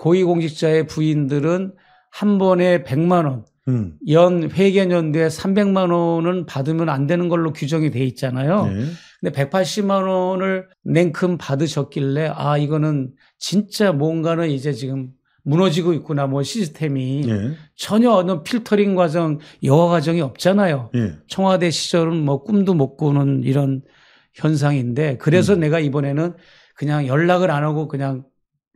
고위공직자의 부인들은 한 번에 100만 원, 음. 연 회계연도에 300만 원은 받으면 안 되는 걸로 규정이 돼 있잖아요. 네. 근데 180만 원을 냉큼 받으셨길래 아 이거는 진짜 뭔가는 이제 지금 무너지고 있구나 뭐 시스템이 네. 전혀 어느 필터링 과정 여화 과정이 없잖아요. 네. 청와대 시절은 뭐 꿈도 못 꾸는 이런 현상인데 그래서 음. 내가 이번에는 그냥 연락을 안 하고 그냥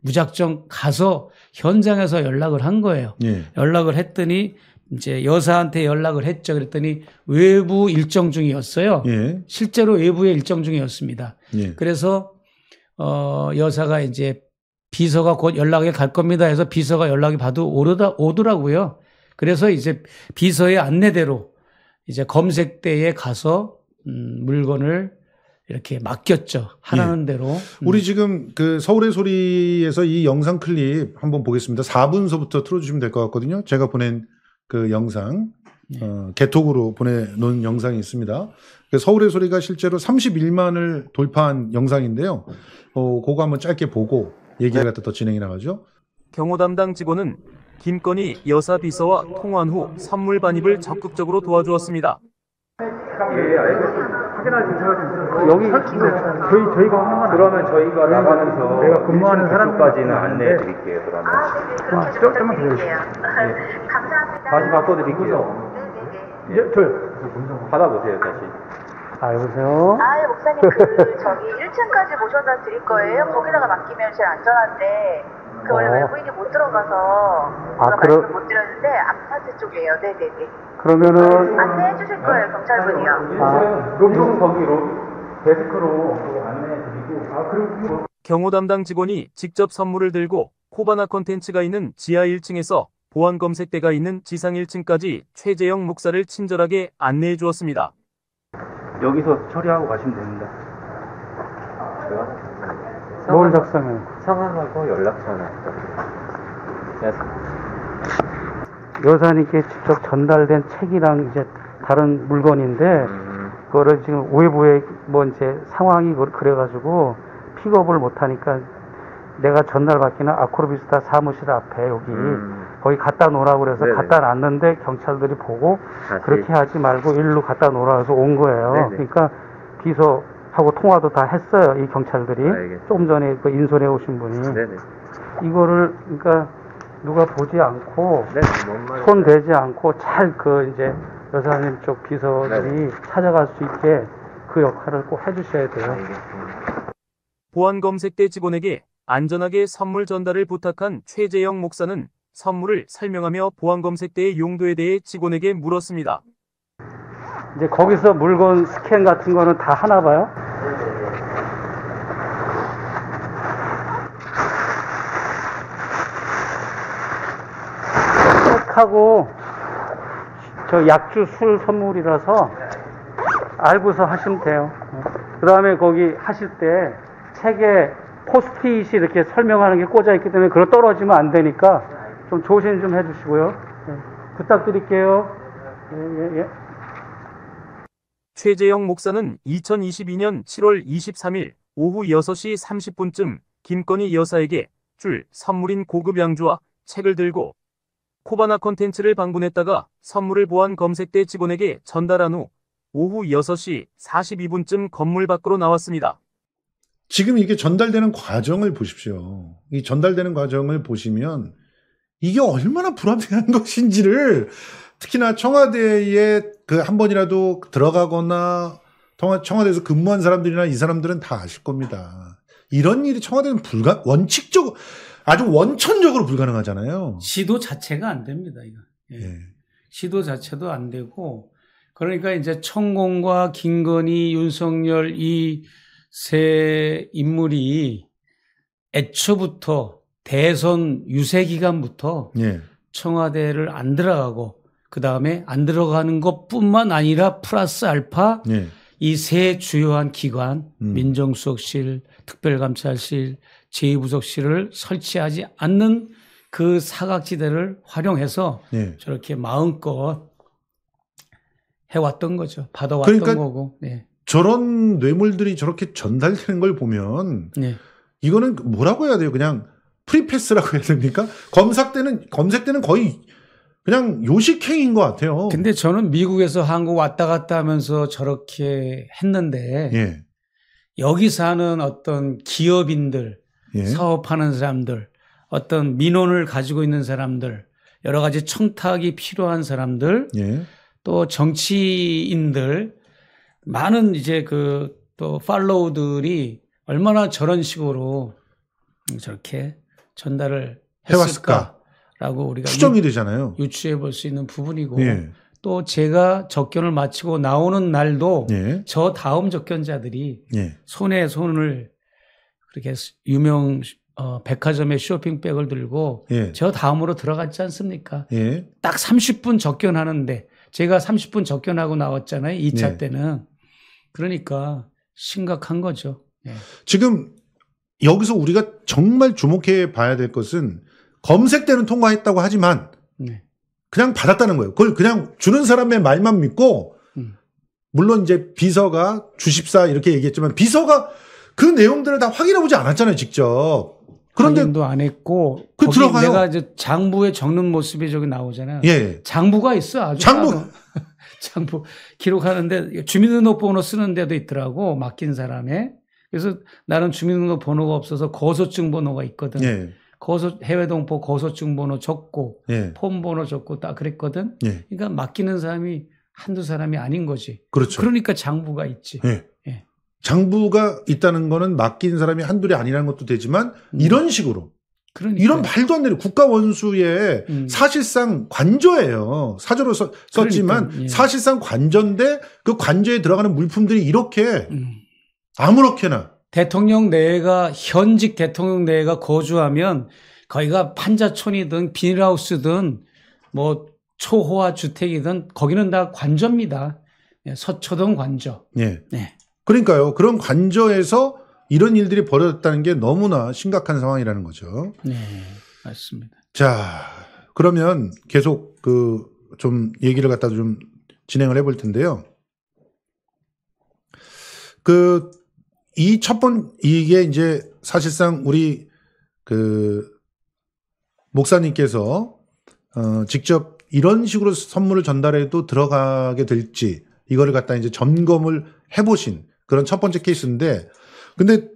무작정 가서 현장에서 연락을 한 거예요. 예. 연락을 했더니 이제 여사한테 연락을 했죠. 그랬더니 외부 일정 중이었어요. 예. 실제로 외부의 일정 중이었습니다. 예. 그래서 어 여사가 이제 비서가 곧 연락이 갈 겁니다 해서 비서가 연락이 봐도 오르다 오더라고요. 그래서 이제 비서의 안내대로 이제 검색대에 가서 음 물건을 이렇게 맡겼죠. 하라는 예. 대로. 음. 우리 지금 그 서울의 소리에서 이 영상 클립 한번 보겠습니다. 4분서부터 틀어주시면 될 것 같거든요. 제가 보낸 그 영상, 예. 어, 개톡으로 보내놓은 영상이 있습니다. 그 서울의 소리가 실제로 31만을 돌파한 영상인데요. 어, 그거 한번 짧게 보고 얘기가 네. 더진행해 나가죠. 경호 담당 직원은 김건희 여사 비서와 통화한 후 선물 반입을 적극적으로 도와주었습니다. 예, 혹시나 인사가 좀 그 여기 저희 저희가 한 번만 그러면 저희가 나가면서 내가 근무하는 사람까지는 안내해 드릴게요. 그러면 아, 네, 네, 그럼 좀 좀만 기다려주세요. 네. 감사합니다. 다시 바꿔드릴게요. 네, 네, 네, 예, 저요. 네, 받아보세요 다시. 아 여보세요. 아, 목사님 그 저기 1층까지 모셔다 드릴 거예요. 거기다가 맡기면 제일 안전한데. 그 원래 외부인이 못 들어가서 아, 그러... 못 드렸는데 아파트 쪽이에요. 네네네. 네, 네. 그러면은 안내해 주실 거예요 경찰분이요. 아, 로비 그 아. 거기로 데스크로 안내해 드리고 아 그 뭐 경호 담당 직원이 직접 선물을 들고 코바나 컨텐츠가 있는 지하 1층에서 보안 검색대가 있는 지상 1층까지 최재영 목사를 친절하게 안내해 주었습니다. 여기서 처리하고 가시면 됩니다. 제가? 뭘 작성해? 성함하고 연락처는 그래 여사님께 직접 전달된 책이랑 이제 다른 물건인데 음. 그거를 지금 외부에 뭐 이제 상황이 그래가지고 픽업을 못하니까 내가 전달받기는 아크로비스타 사무실 앞에 여기 음. 거기 갖다 놓으라고 그래서 네네. 갖다 놨는데 경찰들이 보고 다시. 그렇게 하지 말고 일로 갖다 놓으라 해서 온 거예요. 네네. 그러니까 비서 하고 통화도 다 했어요. 이 경찰들이. 알겠습니다. 조금 전에 그 인솔해 오신 분이. 네네. 이거를 그러니까 누가 보지 않고 손 대지 않고 잘 그 이제 여사님 쪽 비서들이 찾아갈 수 있게 그 역할을 꼭 해주셔야 돼요. 알겠습니다. 보안검색대 직원에게 안전하게 선물 전달을 부탁한 최재영 목사는 선물을 설명하며 보안검색대의 용도에 대해 직원에게 물었습니다. 이제 거기서 물건 스캔 같은 거는 다 하나 봐요? 약하고 저 약주 술 선물이라서 알고서 하시면 돼요. 그 다음에 거기 하실 때 책에 포스트잇이 이렇게 설명하는 게 꽂아 있기 때문에 그걸 떨어지면 안 되니까 좀 조심 좀 해주시고요. 예, 부탁드릴게요. 예, 예, 예. 최재영 목사는 2022년 7월 23일 오후 6시 30분쯤 김건희 여사에게 줄 선물인 고급 양주와 책을 들고 코바나 콘텐츠를 방문했다가 선물을 보안 검색대 직원에게 전달한 후 오후 6시 42분쯤 건물 밖으로 나왔습니다. 지금 이게 전달되는 과정을 보십시오. 이 전달되는 과정을 보시면 이게 얼마나 불합리한 것인지를 특히나 청와대에 그 한 번이라도 들어가거나 청와대에서 근무한 사람들이나 이 사람들은 다 아실 겁니다. 이런 일이 청와대는 불가 원칙적으로 아주 원천적으로 불가능하잖아요. 시도 자체가 안 됩니다, 이거. 예. 예. 시도 자체도 안 되고, 그러니까 이제 천공과 김건희, 윤석열 이 세 인물이 애초부터 대선 유세 기간부터 예. 청와대를 안 들어가고 그 다음에 안 들어가는 것뿐만 아니라 플러스 알파 예. 이세 주요한 기관 음. 민정수석실, 특별감찰실, 제2부속실을 설치하지 않는 그 사각지대를 활용해서 네. 저렇게 마음껏 해왔던 거죠. 받아왔던 그러니까 거고. 네. 저런 뇌물들이 저렇게 전달되는 걸 보면 네. 이거는 뭐라고 해야 돼요? 그냥 프리패스라고 해야 됩니까? 검색 때는 검색 때는 거의 그냥 요식행인 것 같아요. 근데 저는 미국에서 한국 왔다 갔다 하면서 저렇게 했는데 예. 여기 사는 어떤 기업인들 예. 사업하는 사람들, 어떤 민원을 가지고 있는 사람들, 여러 가지 청탁이 필요한 사람들, 예. 또 정치인들, 많은 이제 그 또 팔로우들이 얼마나 저런 식으로 저렇게 전달을 해 했을까? 라고 우리가 추정이 유, 되잖아요. 유추해 볼 수 있는 부분이고 예. 또 제가 적견을 마치고 나오는 날도 예. 저 다음 적견자들이 예. 손에 손을 그렇게 유명 어, 백화점에 쇼핑백을 들고 예. 저 다음으로 들어갔지 않습니까? 예. 딱 30분 접견하는데 제가 30분 접견하고 나왔잖아요. 2차 예. 때는. 그러니까 심각한 거죠. 예. 지금 여기서 우리가 정말 주목해 봐야 될 것은 검색 대는 통과했다고 하지만 네. 그냥 받았다는 거예요. 그걸 그냥 주는 사람의 말만 믿고 음. 물론 이제 비서가 주십사 이렇게 얘기했지만 비서가 그 내용들을 다 확인해 보지 않았잖아요, 직접. 그런데 확인도 안 했고 그 들어가요. 내가 이제 장부에 적는 모습이 저기 나오잖아요. 예. 예. 장부가 있어 아주. 장부. 장부 기록하는데 주민등록번호 쓰는 데도 있더라고 맡긴 사람에. 그래서 나는 주민등록번호가 없어서 거소증 번호가 있거든. 예. 거소 해외 동포 거소증 번호 적고 예. 폰 번호 적고 딱 그랬거든. 예. 그러니까 맡기는 사람이 한두 사람이 아닌 거지. 그렇죠. 그러니까 장부가 있지. 예. 장부가 있다는 거는 맡긴 사람이 한둘이 아니라는 것도 되지만 음. 이런 식으로 그러니까. 이런 말도 안 되는 국가 원수의 음. 사실상 관저예요. 사조로 써, 썼지만 예. 사실상 관저인데 그 관저에 들어가는 물품들이 이렇게 음. 아무렇게나 대통령 내가 현직 대통령 내가 거주하면 거기가 판자촌이든 비닐하우스든 뭐 초호화 주택이든 거기는 다 관저입니다. 예, 서초동 관저. 예. 네. 그러니까요. 그런 관저에서 이런 일들이 벌어졌다는 게 너무나 심각한 상황이라는 거죠. 네, 맞습니다. 자, 그러면 계속 그 좀 얘기를 갖다 좀 진행을 해 볼 텐데요. 그 이 첫 번 이게 이제 사실상 우리 그 목사님께서 어 직접 이런 식으로 선물을 전달해도 들어가게 될지 이거를 갖다 이제 점검을 해보신 그런 첫 번째 케이스인데 근데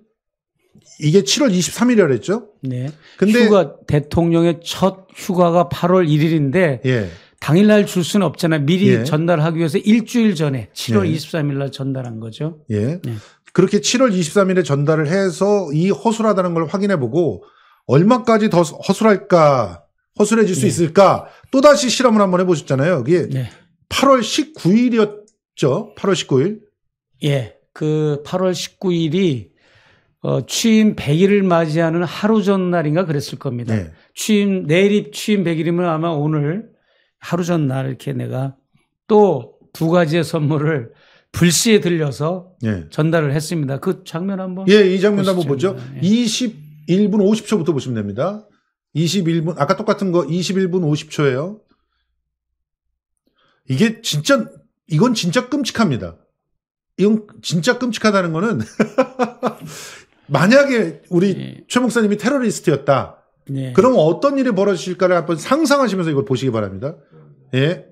이게 7월 23일이라 했죠? 네. 근데 휴가 대통령의 첫 휴가가 8월 1일인데 예. 당일날 줄 수는 없잖아요. 미리 예. 전달하기 위해서 일주일 전에 7월 예. 23일 날 전달한 거죠. 예. 네. 그렇게 7월 23일에 전달을 해서 이 허술하다는 걸 확인해 보고 얼마까지 더 허술할까, 허술해질 수 네. 있을까 또 다시 실험을 한번 해보셨잖아요. 이게 네. 8월 19일이었죠. 8월 19일. 예. 그 8월 19일이 어, 취임 100일을 맞이하는 하루 전날인가 그랬을 겁니다. 네. 취임, 내일이 취임 100일이면 아마 오늘 하루 전날 이렇게 내가 또 두 가지의 선물을 불시에 들려서 네. 전달을 했습니다. 그 장면 한번. 예, 이 장면 한번 보죠. 예. 21분 50초부터 보시면 됩니다. 21분, 아까 똑같은 거 21분 50초예요. 이게 진짜, 이건 진짜 끔찍합니다. 이건 진짜 끔찍하다는 거는 만약에 우리 네. 최 목사님이 테러리스트였다. 네. 그럼 어떤 일이 벌어질까를 한번 상상하시면서 이걸 보시기 바랍니다. 예.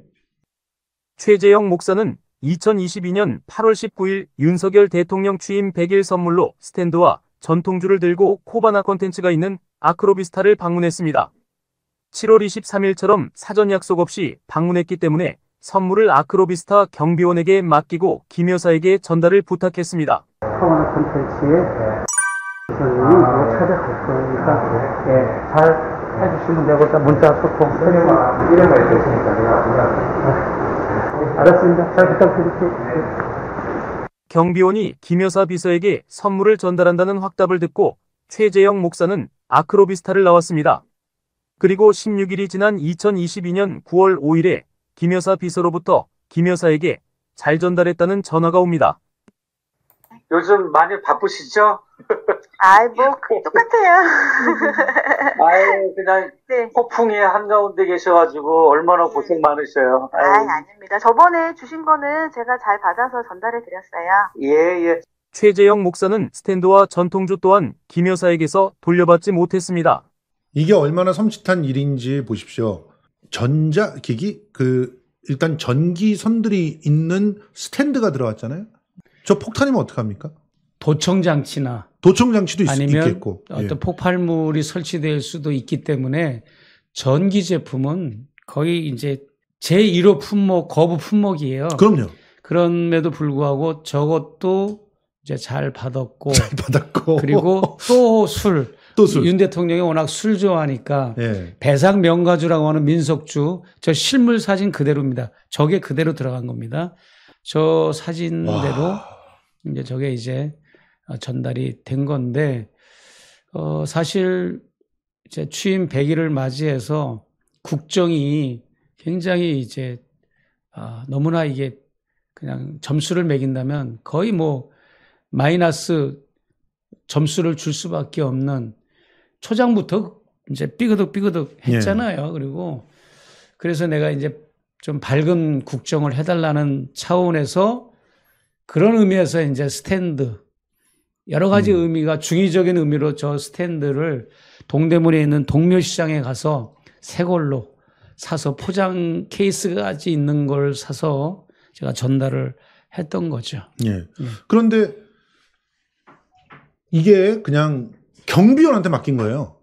최재형 목사는 2022년 8월 19일 윤석열 대통령 취임 100일 선물로 스탠드와 전통주를 들고 코바나 콘텐츠가 있는 아크로비스타를 방문했습니다. 7월 23일처럼 사전 약속 없이 방문했기 때문에 선물을 아크로비스타 경비원에게 맡기고 김 여사에게 전달을 부탁했습니다. 코로나 콘텐츠에 선생님이 아, 찾아갈 거니까 예, 잘 해주시면 되고 일단 문자 소통 이런 거 있으니까 제가 알았습니다. 잘 부탁드릴게요. 네. 경비원이 김 여사 비서에게 선물을 전달한다는 확답을 듣고 최재영 목사는 아크로비스타를 나왔습니다. 그리고 16일이 지난 2022년 9월 5일에 김여사 비서로부터 김여사에게 잘 전달했다는 전화가 옵니다. 요즘 많이 바쁘시죠? 아이 뭐 똑같아요. 아이 그냥 네. 폭풍의 한가운데 계셔가지고 얼마나 네. 고생 많으셔요. 아유. 아이 아닙니다. 저번에 주신 거는 제가 잘 받아서 전달해 드렸어요. 예 예. 최재영 목사는 스탠드와 전통주 또한 김 여사에게서 돌려받지 못했습니다. 이게 얼마나 섬찟한 일인지 보십시오. 전자기기 그 일단 전기선들이 있는 스탠드가 들어왔잖아요. 저 폭탄이면 어떡합니까? 도청 장치나 도청 장치도 있, 아니면 있겠고. 예. 어떤 예. 폭발물이 설치될 수도 있기 때문에 전기 제품은 거의 이제 제1호 품목 거부 품목이에요. 그럼요. 그럼에도 불구하고 저것도 이제 잘 받았고, 잘 받았고. 그리고 또술 또 술. 윤 대통령이 워낙 술 좋아하니까 예. 배상 명가주라고 하는 민속주 저 실물 사진 그대로입니다. 저게 그대로 들어간 겁니다. 저 사진대로 와. 이제 저게 이제 어, 전달이 된 건데 어 사실 제 취임 100일을 맞이해서 국정이 굉장히 이제 아 너무나 이게 그냥 점수를 매긴다면 거의 뭐 마이너스 점수를 줄 수밖에 없는 초장부터 이제 삐그덕삐그덕 예. 했잖아요. 예. 그리고 그래서 내가 이제 좀 밝은 국정을 해달라는 차원에서 그런 의미에서 이제 스탠드 여러 가지 음. 의미가 중의적인 의미로 저 스탠드를 동대문에 있는 동묘시장에 가서 새 걸로 사서 포장 케이스까지 있는 걸 사서 제가 전달을 했던 거죠. 예. 예. 그런데 이게 그냥 경비원한테 맡긴 거예요.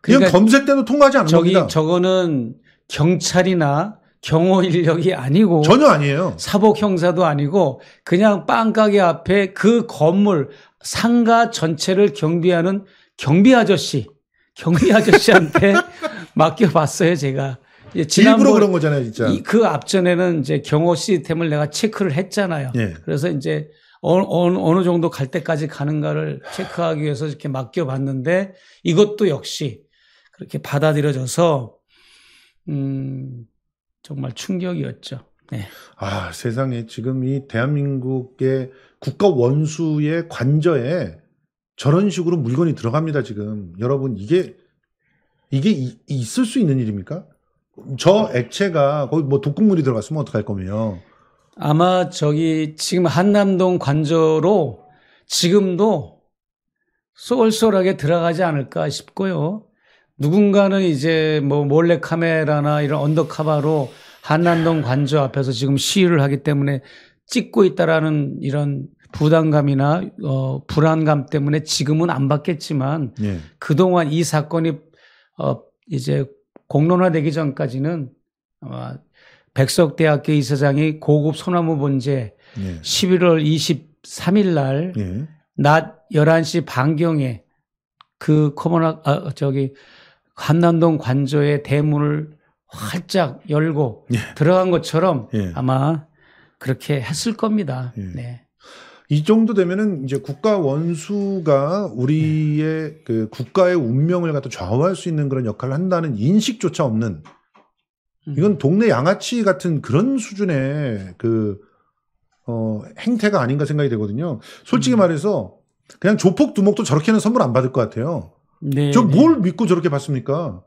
그러니까 이건 검색 때도 통과하지 않은 저기, 겁니다. 저거는 경찰이나 경호 인력이 아니고 전혀 아니에요. 사복 형사도 아니고 그냥 빵가게 앞에 그 건물 상가 전체를 경비하는 경비 아저씨, 경비 아저씨한테 맡겨봤어요 제가. 예, 일부러 그런 거잖아요, 진짜. 이, 그 앞전에는 이제 경호 시스템을 내가 체크를 했잖아요. 예. 그래서 이제 어느, 어, 어느 정도 갈 때까지 가는가를 체크하기 위해서 이렇게 맡겨봤는데 이것도 역시 그렇게 받아들여져서 음, 정말 충격이었죠. 네. 아 세상에 지금 이 대한민국의 국가 원수의 관저에 저런 식으로 물건이 들어갑니다 지금 여러분 이게 이게 이, 있을 수 있는 일입니까? 저 액체가 거의 뭐 독극물이 들어갔으면 어떡할 거면요 아마 저기 지금 한남동 관저로 지금도 쏠쏠하게 들어가지 않을까 싶고요. 누군가는 이제 뭐 몰래 카메라나 이런 언더카바로 한남동 관저 앞에서 지금 시위를 하기 때문에 찍고 있다라는 이런 부담감이나 어 불안감 때문에 지금은 안 받겠지만 예. 그동안 이 사건이 어 이제 공론화되기 전까지는 어 백석대학교 이사장이 고급 소나무 본제 예. 11월 23일 날, 예. 낮 11시 반경에 그 커머나, 아, 저기, 한남동 관저의 대문을 활짝 열고 예. 들어간 것처럼 예. 아마 그렇게 했을 겁니다. 예. 네. 이 정도 되면은 이제 국가 원수가 우리의 네. 그 국가의 운명을 갖다 좌우할 수 있는 그런 역할을 한다는 인식조차 없는 음. 이건 동네 양아치 같은 그런 수준의 그, 어, 행태가 아닌가 생각이 되거든요. 솔직히 음. 말해서 그냥 조폭 두목도 저렇게는 선물 안 받을 것 같아요. 네, 저뭘 네. 믿고 저렇게 받습니까?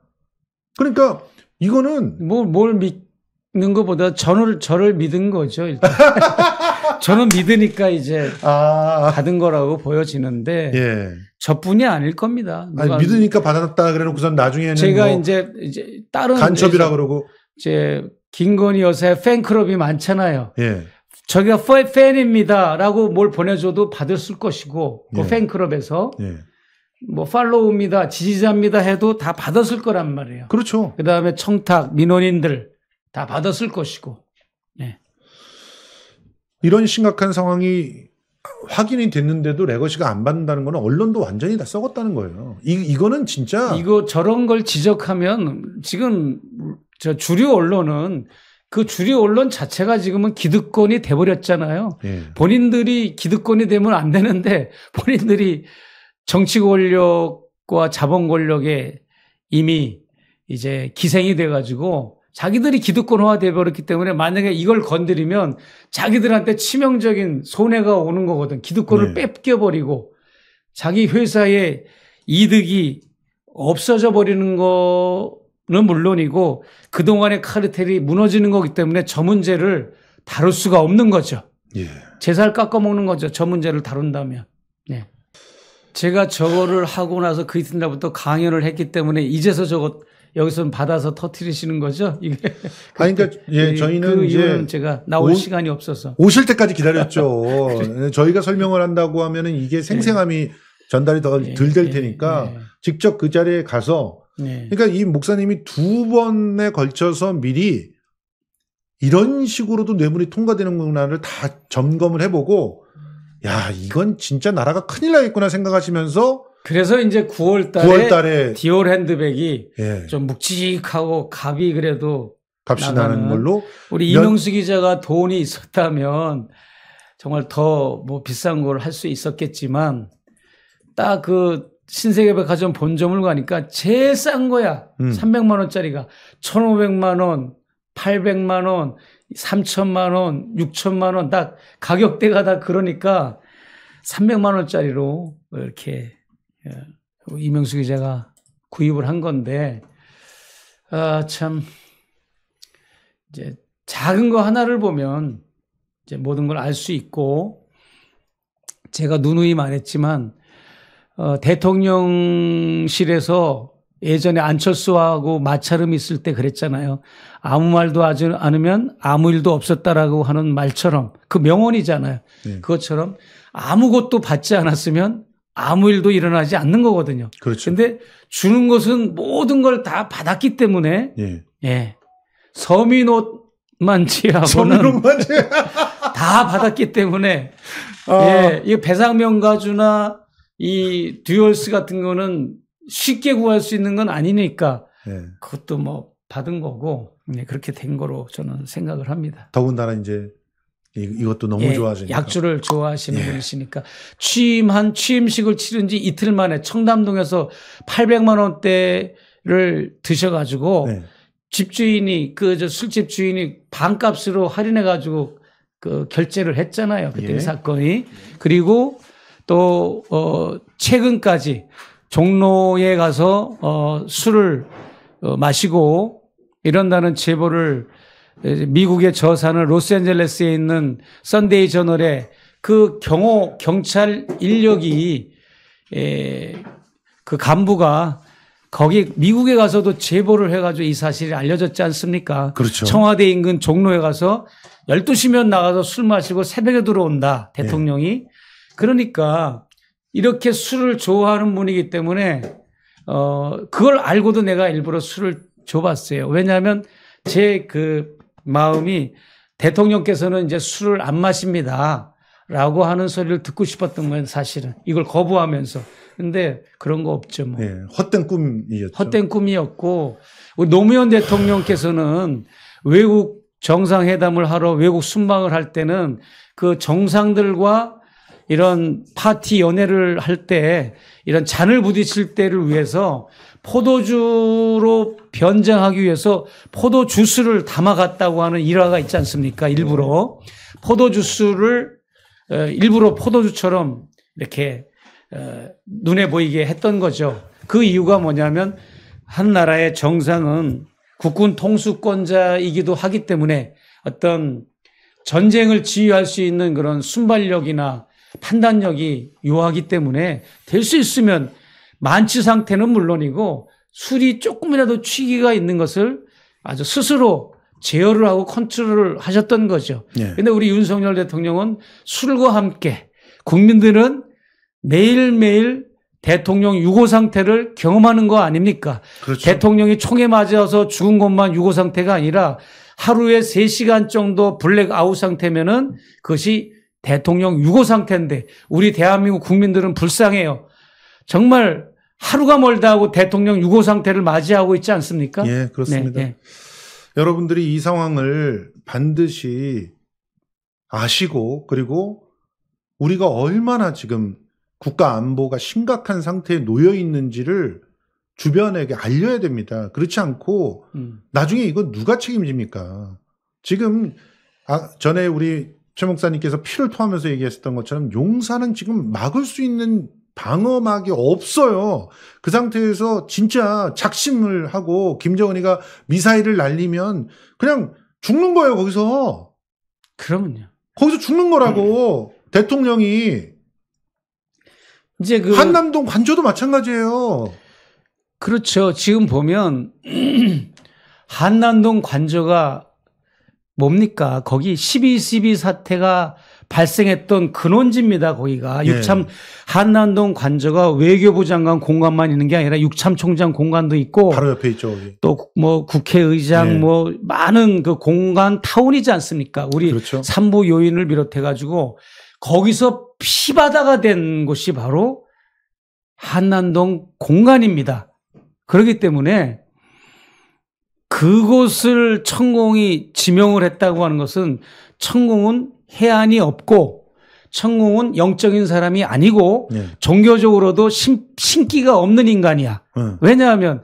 그러니까 이거는 뭘, 뭐, 뭘 믿는 것보다 저를, 저를 믿은 거죠, 일단. 저는 믿으니까 이제 아. 받은 거라고 보여지는데 예. 저뿐이 아닐 겁니다. 아니, 믿으니까 받았다 그래놓고선 나중에는 제가 뭐 이제, 이제 다른 간첩이라 그러고 이제 김건희 여사의 팬클럽이 많잖아요. 예. 저기가 팬입니다라고 뭘 보내줘도 받았을 것이고 그 예. 팬클럽에서 예. 뭐 팔로우입니다, 지지자입니다 해도 다 받았을 거란 말이에요. 그렇죠. 그 다음에 청탁 민원인들 다 받았을 것이고. 네. 이런 심각한 상황이 확인이 됐는데도 레거시가 안 받는다는 거는 언론도 완전히 다 썩었다는 거예요. 이, 이거는 진짜. 이거 저런 걸 지적하면 지금 저 주류 언론은 그 주류 언론 자체가 지금은 기득권이 돼버렸잖아요. 예. 본인들이 기득권이 되면 안 되는데 본인들이 정치 권력과 자본 권력에 이미 이제 기생이 돼가지고 자기들이 기득권화 돼버렸기 때문에 만약에 이걸 건드리면 자기들한테 치명적인 손해가 오는 거거든. 기득권을 네. 뺏겨버리고 자기 회사의 이득이 없어져 버리는 거는 물론이고 그동안의 카르텔이 무너지는 거기 때문에 저 문제를 다룰 수가 없는 거죠. 예. 제살 깎아먹는 거죠. 저 문제를 다룬다면. 예. 제가 저거를 하고 나서 그 이튿날부터 강연을 했기 때문에 이제서 저거 여기서 받아서 터트리시는 거죠? 이게. 아니, 그러니까, 그 예, 저희는. 그 이제 제가 나올 오, 시간이 없어서. 오실 때까지 기다렸죠. 네, 저희가 설명을 한다고 하면은 이게 생생함이 예. 전달이 덜될 예. 테니까 직접 그 자리에 가서 네. 그러니까 이 목사님이 두 번에 걸쳐서 미리 이런 식으로도 뇌물이 통과되는구나를 다 점검을 해보고 음. 야 이건 진짜 나라가 큰일 나겠구나 생각하시면서 그래서 이제 9월 달에, 9월 달에 디올 핸드백이 예. 좀 묵직하고 값이 그래도 값이 나는 걸로 우리 이명수 연... 기자가 돈이 있었다면 정말 더 뭐 비싼 걸 할 수 있었겠지만 딱그 신세계백화점 본점을 가니까 제일 싼 거야. 음. 300만 원짜리가 1,500만 원, 800만 원, 3천만 원, 6천만 원딱 가격대가 다 그러니까 300만 원짜리로 이렇게 예, 이명수 기자가 구입을 한 건데 아 참 이제 작은 거 하나를 보면 이제 모든 걸 알 수 있고 제가 누누이 말했지만 어, 대통령실에서 예전에 안철수하고 마찰음 있을 때 그랬잖아요. 아무 말도 하지 않으면 아무 일도 없었다라고 하는 말처럼 그 명언이잖아요. 네. 그것처럼 아무것도 받지 않았으면 아무 일도 일어나지 않는 거거든요. 그렇죠. 근데 주는 것은 모든 걸 다 받았기 때문에 예. 예. 서민옷만 지하고는 다 받았기 때문에 아. 예, 이 배상명가주나 이 듀얼스 같은 거는 쉽게 구할 수 있는 건 아니니까 네. 그것도 뭐 받은 거고 네, 그렇게 된 거로 저는 생각을 합니다. 더군다나 이제 이, 것도 너무 예, 좋아하시니까 약주를 좋아하시는 예. 분이시니까 취임한 취임식을 치른 지 이틀 만에 청담동에서 800만 원대를 드셔가지고 네. 집주인이 그저 술집 주인이 반값으로 할인해가지고 그 결제를 했잖아요 그때 예. 사건이 그리고 또, 어, 최근까지 종로에 가서, 어, 술을 어, 마시고 이런다는 제보를 미국의 저산을 로스앤젤레스에 있는 썬데이 저널에 그 경호 경찰 인력이 에, 그 간부가 거기 미국에 가서도 제보를 해가지고 이 사실이 알려졌지 않습니까? 그렇죠. 청와대 인근 종로에 가서 12시면 나가서 술 마시고 새벽에 들어온다. 대통령이. 네. 그러니까 이렇게 술을 좋아하는 분이기 때문에 어 그걸 알고도 내가 일부러 술을 줘봤어요. 왜냐하면 제 그 마음이 대통령께서는 이제 술을 안 마십니다. 라고 하는 소리를 듣고 싶었던 거예요, 사실은. 이걸 거부하면서. 근데 그런 거 없죠, 뭐. 네, 헛된 꿈이었죠. 헛된 꿈이었고, 노무현 대통령께서는 외국 정상회담을 하러 외국 순방을 할 때는 그 정상들과 이런 파티 연애를 할 때 이런 잔을 부딪힐 때를 위해서 포도주로 변장하기 위해서 포도 주스를 담아갔다고 하는 일화가 있지 않습니까? 일부러 포도 주스를 어, 일부러 포도주처럼 이렇게 어, 눈에 보이게 했던 거죠. 그 이유가 뭐냐면 한 나라의 정상은 국군 통수권자이기도 하기 때문에 어떤 전쟁을 지휘할 수 있는 그런 순발력이나 판단력이 요하기 때문에 될 수 있으면 만취 상태는 물론이고 술이 조금이라도 취기가 있는 것을 아주 스스로 제어를 하고 컨트롤을 하셨던 거죠. 그런데 예. 네. 우리 윤석열 대통령은 술과 함께 국민들은 매일매일 대통령 유고 상태를 경험하는 거 아닙니까? 그렇죠. 대통령이 총에 맞아서 죽은 것만 유고 상태가 아니라 하루에 세시간 정도 블랙아웃 상태면은 그것이 대통령 유고 상태인데 우리 대한민국 국민들은 불쌍해요. 정말 하루가 멀다 하고 대통령 유고 상태를 맞이하고 있지 않습니까? 예, 그렇습니다. 네, 네. 여러분들이 이 상황을 반드시 아시고 그리고 우리가 얼마나 지금 국가 안보가 심각한 상태에 놓여 있는지를 주변에게 알려야 됩니다. 그렇지 않고 음. 나중에 이거 누가 책임집니까? 지금 아, 전에 우리 최 목사님께서 피를 토하면서 얘기했었던 것처럼 용사는 지금 막을 수 있는 방어막이 없어요. 그 상태에서 진짜 작심을 하고 김정은이가 미사일을 날리면 그냥 죽는 거예요, 거기서. 그러면요. 거기서 죽는 거라고 네. 대통령이 이제 그 한남동 관저도 마찬가지예요. 그렇죠. 지금 보면 한남동 관저가 뭡니까? 거기 12.12 사태가 발생했던 근원지입니다. 거기가 네. 육참 한남동 관저가 외교부 장관 공간만 있는 게 아니라 육참 총장 공간도 있고 바로 옆에 있죠. 또 뭐 국회의장 네. 뭐 많은 그 공간 타운이지 않습니까? 우리 그렇죠. 삼부 요인을 비롯해 가지고 거기서 피바다가 된 곳이 바로 한남동 공간입니다. 그렇기 때문에 그곳을 천공이 지명을 했다고 하는 것은 천공은 해안이 없고 천공은 영적인 사람이 아니고 네. 종교적으로도 신, 신기가 없는 인간이야. 네. 왜냐하면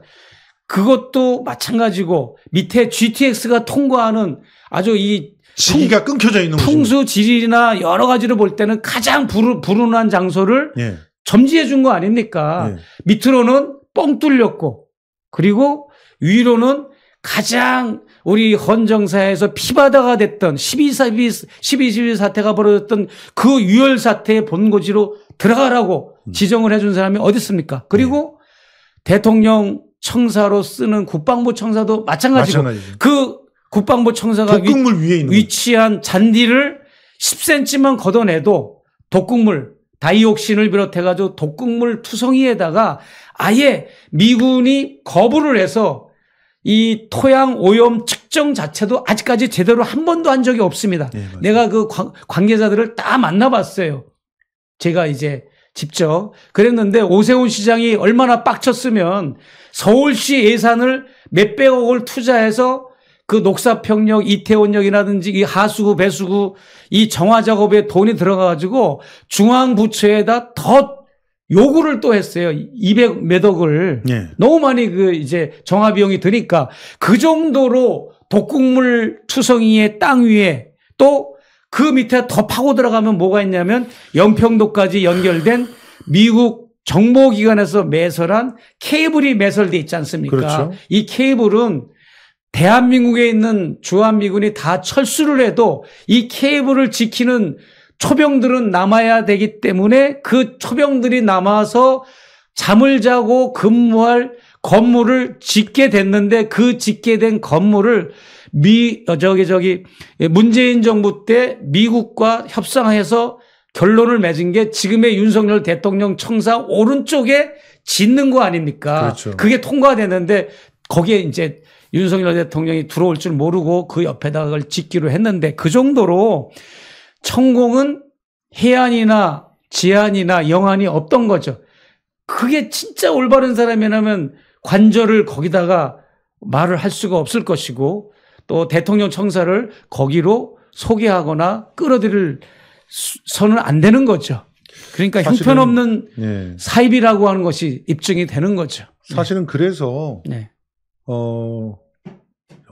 그것도 마찬가지고 밑에 GTX가 통과하는 아주 이 시기가 풍, 끊겨져 있는 풍수 지리나 여러 가지를 볼 때는 가장 불운, 불운한 장소를 네. 점지해 준 거 아닙니까? 밑으로는 뻥 뚫렸고 그리고 위로는 가장 우리 헌정사에서 피바다가 됐던 12.12 12, 사태가 벌어졌던 그 유혈 사태의 본고지로 들어가라고 음. 지정을 해준 사람이 어디 있습니까? 그리고 네. 대통령 청사로 쓰는 국방부 청사도 마찬가지고 마찬가지죠. 그 국방부 청사가 독극물 위, 위에 있는 위치한 잔디를 10cm만 걷어내도 독극물 다이옥신을 비롯해가지고 독극물 투성이에다가 아예 미군이 거부를 해서 이 토양 오염 측정 자체도 아직까지 제대로 한 번도 한 적이 없습니다. 네, 내가 그 관, 계자들을다 만나봤어요. 제가 이제 직접 그랬는데 오세훈 시장이 얼마나 빡쳤으면 서울시 예산을 몇백억을 투자해서 그 녹사평역, 이태원역이라든지 이 하수구, 배수구 이 정화 작업에 돈이 들어가가지고 중앙부처에다 더 요구를 또 했어요. 200 몇 억을 네. 너무 많이 그 이제 정화 비용이 드니까 그 정도로 독극물 투성이의 땅 위에 또 그 밑에 더 파고 들어가면 뭐가 있냐면 연평도까지 연결된 미국 정보기관에서 매설한 케이블이 매설돼 있지 않습니까? 그렇죠. 이 케이블은 대한민국에 있는 주한미군이 다 철수를 해도 이 케이블을 지키는 초병들은 남아야 되기 때문에 그 초병들이 남아서 잠을 자고 근무할 건물을 짓게 됐는데 그 짓게 된 건물을 미 어, 저기 저기 예, 문재인 정부 때 미국과 협상해서 결론을 맺은 게 지금의 윤석열 대통령 청사 오른쪽에 짓는 거 아닙니까? 그렇죠. 그게 통과됐는데 거기에 이제 윤석열 대통령이 들어올 줄 모르고 그 옆에다가 그걸 짓기로 했는데 그 정도로 천공은 해안이나 지안이나 영안이 없던 거죠. 그게 진짜 올바른 사람이라면 관절을 거기다가 말을 할 수가 없을 것이고 또 대통령 청사를 거기로 소개하거나 끌어들일 선은 안 되는 거죠. 그러니까 형편없는 네. 사입이라고 하는 것이 입증이 되는 거죠. 사실은 네. 그래서 네. 네. 어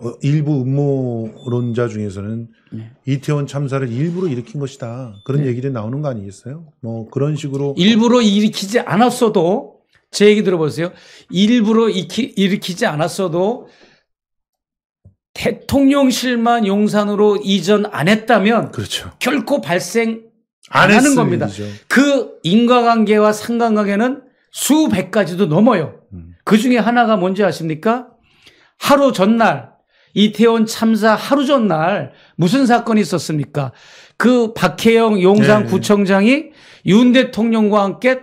어, 일부 음모론자 중에서는 네. 이태원 참사를 일부러 일으킨 것이다. 그런 네. 얘기를 나오는 거 아니겠어요? 뭐 그런 식으로 일부러 일으키지 않았어도 제 얘기 들어보세요. 일부러 일으키, 일으키지 않았어도 대통령실만 용산으로 이전 안 했다면 그렇죠. 결코 발생 안, 하는 겁니다. 일이죠. 그 인과관계와 상관관계는 수백 가지도 넘어요. 음. 그 중에 하나가 뭔지 아십니까? 하루 전날 이태원 참사 하루 전날 무슨 사건이 있었습니까? 그 박혜영 용산구청장이 네. 윤 대통령과 함께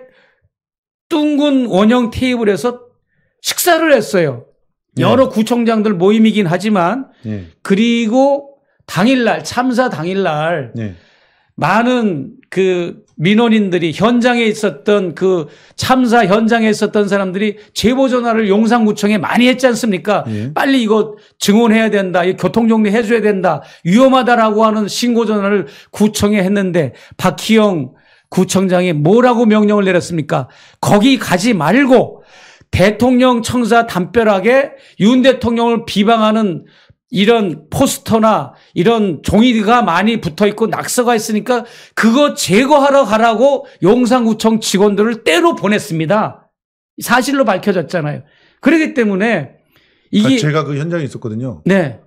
둥근 원형 테이블에서 식사를 했어요. 네. 여러 네. 구청장들 모임이긴 하지만 네. 그리고 당일날 참사 당일날 네. 많은 그 민원인들이 현장에 있었던 그 참사 현장에 있었던 사람들이 제보 전화를 용산구청에 많이 했지 않습니까? 예. 빨리 이거 증언해야 된다. 이 교통정리 해줘야 된다. 위험하다라고 하는 신고 전화를 구청에 했는데 박희영 구청장이 뭐라고 명령을 내렸습니까? 거기 가지 말고 대통령 청사 담벼락에 윤 대통령을 비방하는 이런 포스터나 이런 종이가 많이 붙어 있고 낙서가 있으니까 그거 제거하러 가라고 용산구청 직원들을 때로 보냈습니다. 사실로 밝혀졌잖아요. 그러기 때문에 아, 이게 제가 그 현장에 있었거든요. 네.